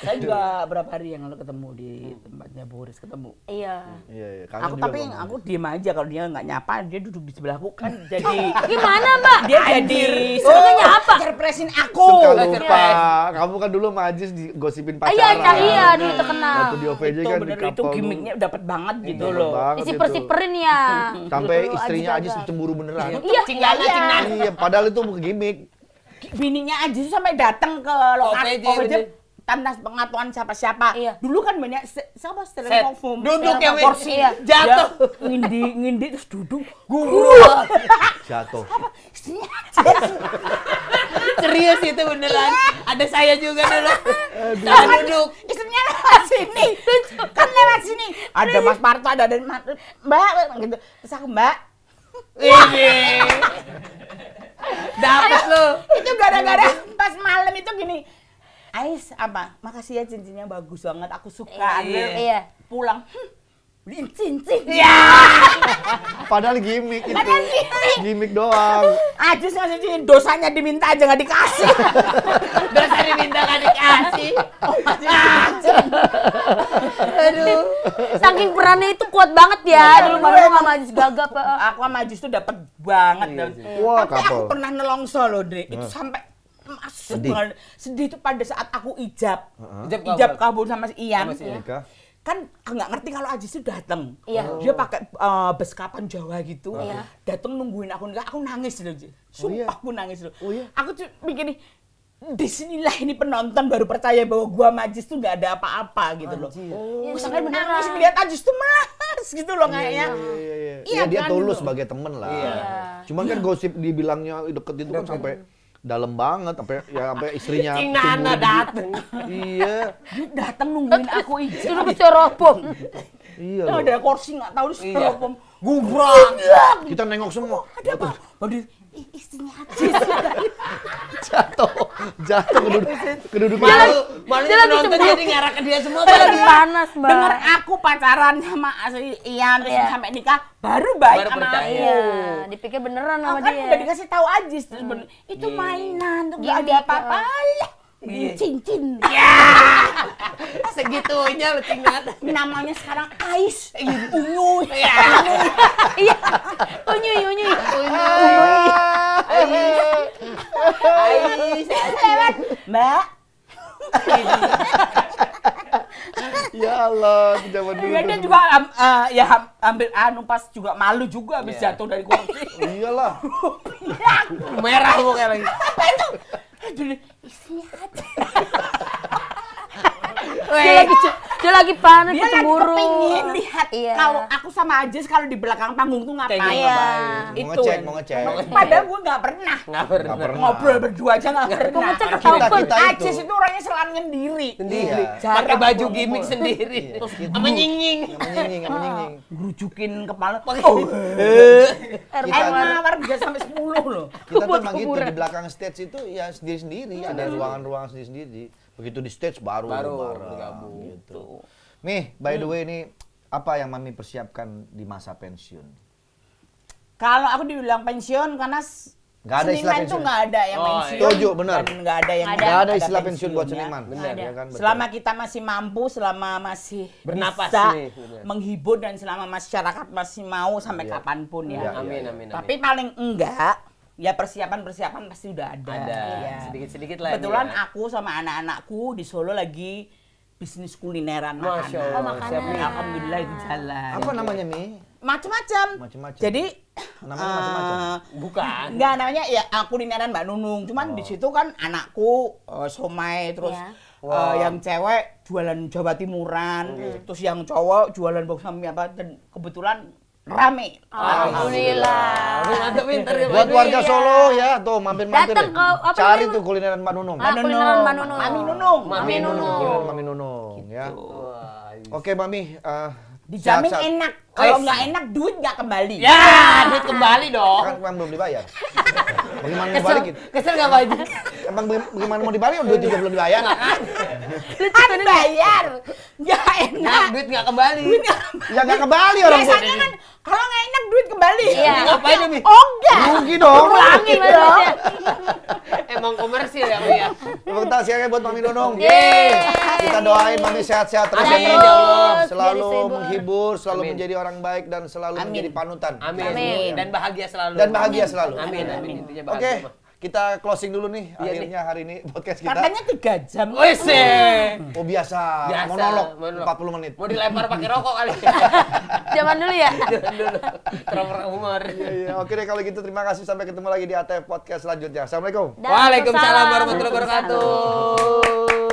S2: Saya juga berapa hari yang lalu ketemu di tempatnya Boris ketemu. Iya. Iya, iya. Kangen Aku tapi aku diem aja kalau dia nggak nyapa, dia duduk di sebelahku kan jadi Gimana, Mbak? Dia jadi suka nyapa. Cerpresin aku. Suka lupa.
S3: Kamu kan dulu majis di digosipin iya, pacaran. Iya, iya, iya, dulu terkenal. Waktu di OVJ kan bener itu gimmicknya
S1: dapat banget
S3: gitu iya, loh. isi
S1: persiperin ya.
S2: Sampai
S3: istrinya Ajis cemburu beneran. Iya, iya. Iya. iya, padahal itu gimmick
S2: bininya aja sampai datang ke lokasi OVJ tandas pengetahuan siapa-siapa. Iya. Dulu kan banyak siapa setelah foam. Duduk ya, kursi. Iya. Jatuh. Iya. Ngindi, ngindi terus duduk. Guru.
S3: Jatuh. Apa?
S4: Serius itu beneran. Ada saya juga dulu. Tahan duduk. Istrinya lewat sini.
S2: Kan lewat sini. Ada Mas Parto, ada dan Mbak gitu. Terus aku, Mbak. Ini. Iya. Dapat lo. Itu gara-gara iya. pas malam itu gini Ais apa? Makasih ya cincinnya bagus banget, aku suka. Iya. iya. Pulang, hm, beli cincin. Iya. Padahal gimmick itu. Padahal gimmick. gimmick doang. Ajis ngasih cincin, dosanya diminta aja nggak dikasih. Dosa diminta nggak dikasih. Oh,
S1: Aduh. Saking perannya itu kuat banget ya. Iya. Dulu baru sama iya. Ajis gagap. Aku sama Ajis tuh dapet
S2: banget. Iya, Wah, Tapi aku pernah nelongso loh, Dre. Itu sampai sedih. Banget. Sedih itu pada saat aku ijab. Uh-huh. Ijab, ijab kabul sama si Ian. Sama Kan nggak ngerti kalau Aziz itu datang. Oh. Iya. Dia pakai uh, eh, beskapan Jawa gitu. Oh. Iya. Datang nungguin aku nikah, aku nangis loh. Oh Sumpah oh, iya. aku nangis loh. Oh, iya. Aku tuh begini, disinilah ini penonton baru percaya bahwa gua majis tuh nggak ada apa-apa gitu loh. Oh, sangat iya, sampai nangis melihat Ajis tuh mas gitu loh kayaknya. Iya, iya, iya. iya, iya dia kan? tulus
S3: gitu. sebagai temen lah. Iya. Cuman kan gosip dibilangnya deket itu kan sampai dalam banget sampai ya sampai istrinya Cinana
S2: dateng. Iya. dateng nungguin aku izin. Suruh cerobong.
S3: Iya. ada
S2: kursi nggak tahu di cerobong. Iya.
S3: Gubrak. Kita nengok semua. Ada apa? Iya,
S2: istrinya jatuh jatuh jatuh ke
S1: duduk malu malu nonton jadi ngarah ke dia semua malah panas mbak dengar
S2: aku pacaran sama Ian terus yeah. sampai nikah baru baik baru sama dia aku iya,
S1: dipikir beneran sama oh, dia kan udah dikasih tahu aja hmm. itu iya. mainan tuh iya, gak ada gitu. apa-apa Iya. cincin. Ya. Segitunya lu tinggal.
S2: Namanya sekarang Ais. Iya. Iya. Iya. unyu. Ais. Lewat. Mbak. ya Allah, zaman dulu. Iya, dia juga um, uh, ya ambil anu pas juga malu juga habis yeah. jatuh dari kursi.
S3: Iyalah. Merah kayak lagi. Apa itu?
S1: de... dia lagi dia lagi panas dia kecemburu. lagi kepingin
S2: lihat iya. kalau aku sama Ajis kalau di belakang panggung tuh gitu, ngapain iya. itu mau ngecek mau ngecek padahal gue nggak pernah nggak pernah. pernah ngobrol berdua aja nggak pernah ngecek itu Ajis itu orangnya selalu sendiri Iya. pakai baju gimmick sendiri iya. Iya.
S3: sama nyinging menyinging iya, nyinging ah. gerujukin kepala oh, oh. Emang bisa sampai sepuluh loh kita tuh emang gitu di belakang stage itu ya sendiri sendiri ada ruangan-ruangan sendiri sendiri begitu di stage baru baru bergabung gitu. nih by hmm. the way ini apa yang Mami persiapkan di masa pensiun?
S2: Kalau aku dibilang pensiun karena Gak ada seniman istilah nggak ada yang oh, pensiun. Iya. tujuh
S3: benar. Nggak ada yang
S2: nggak ada, istilah pensiun buat ya. seniman. Benar ya kan. Selama kita masih mampu, selama masih
S3: bernapas bisa nih,
S2: menghibur dan selama masyarakat masih mau sampai ya. kapanpun ya. ya. Amin, amin, amin. Tapi paling enggak ya persiapan-persiapan pasti udah ada. Ada, ya. sedikit-sedikit lah. Kebetulan ya. aku sama anak-anakku di Solo lagi bisnis kulineran makanan. Masya Allah, oh, makanan. Siap, Alhamdulillah itu jalan. Apa namanya, Mi? Macam-macam. Macam-macam. Jadi namanya macam-macam. Eh, Bukan. Enggak namanya ya aku eh, kulineran Mbak Nunung. Cuman oh. di situ kan anakku uh, somai terus yeah. Iya. Wow. Uh, yang cewek jualan Jawa Timuran, okay. terus yang cowok jualan box apa dan kebetulan rame. Alhamdulillah.
S3: Mantap ya. Buat warga Solo ya, tuh mampir-mampir. Datang ke apa Cari tuh kulineran Mbak Nunung. Ah, kulineran Mbak Nunung.
S4: Mami Nunung. Mami Nunung. Kulineran Mami
S3: Nunung gitu. ya. Oke, Mami, eh, dijamin enak. Kalau nggak
S2: enak duit nggak kembali. Ya, duit kembali dong. Kan
S3: emang belum dibayar. Bagaimana mau dibalikin? Kesel nggak Pak Emang ya, bagaimana mau dibalikin? Duit juga belum dibayar. Kan bayar. nggak enak. Nah, duit nggak kembali. Duit nggak kembali. Ya nggak kembali orang Biasanya kan
S4: kalau nggak enak duit kembali. Iya. Ya. Ngapain
S3: ini? Oh enggak. Rugi dong. Ulangi dong. Iya.
S4: Emang komersil ya, Uya.
S3: Tepuk tangan ya buat Mami Nunung. Yeay. Kita doain Mami sehat-sehat terus Amin ya. Selalu menghibur, selalu amin. menjadi orang baik dan selalu amin. menjadi panutan. Amin. amin. Dan bahagia selalu. Dan bahagia selalu. Amin. Amin. amin. amin. Oke. Okay kita closing dulu nih iya akhirnya nih. hari ini podcast kita. Katanya tiga jam. Wes. Oh, oh biasa. biasa. Monolog, monolog 40 menit. Mau dilempar pakai rokok kali.
S4: Zaman dulu ya. Zaman dulu.
S3: Terlalu umur. Iya, iya. Oke deh kalau gitu terima kasih sampai ketemu lagi di ATF podcast selanjutnya. Assalamualaikum. Waalaikumsalam warahmatullahi wabarakatuh.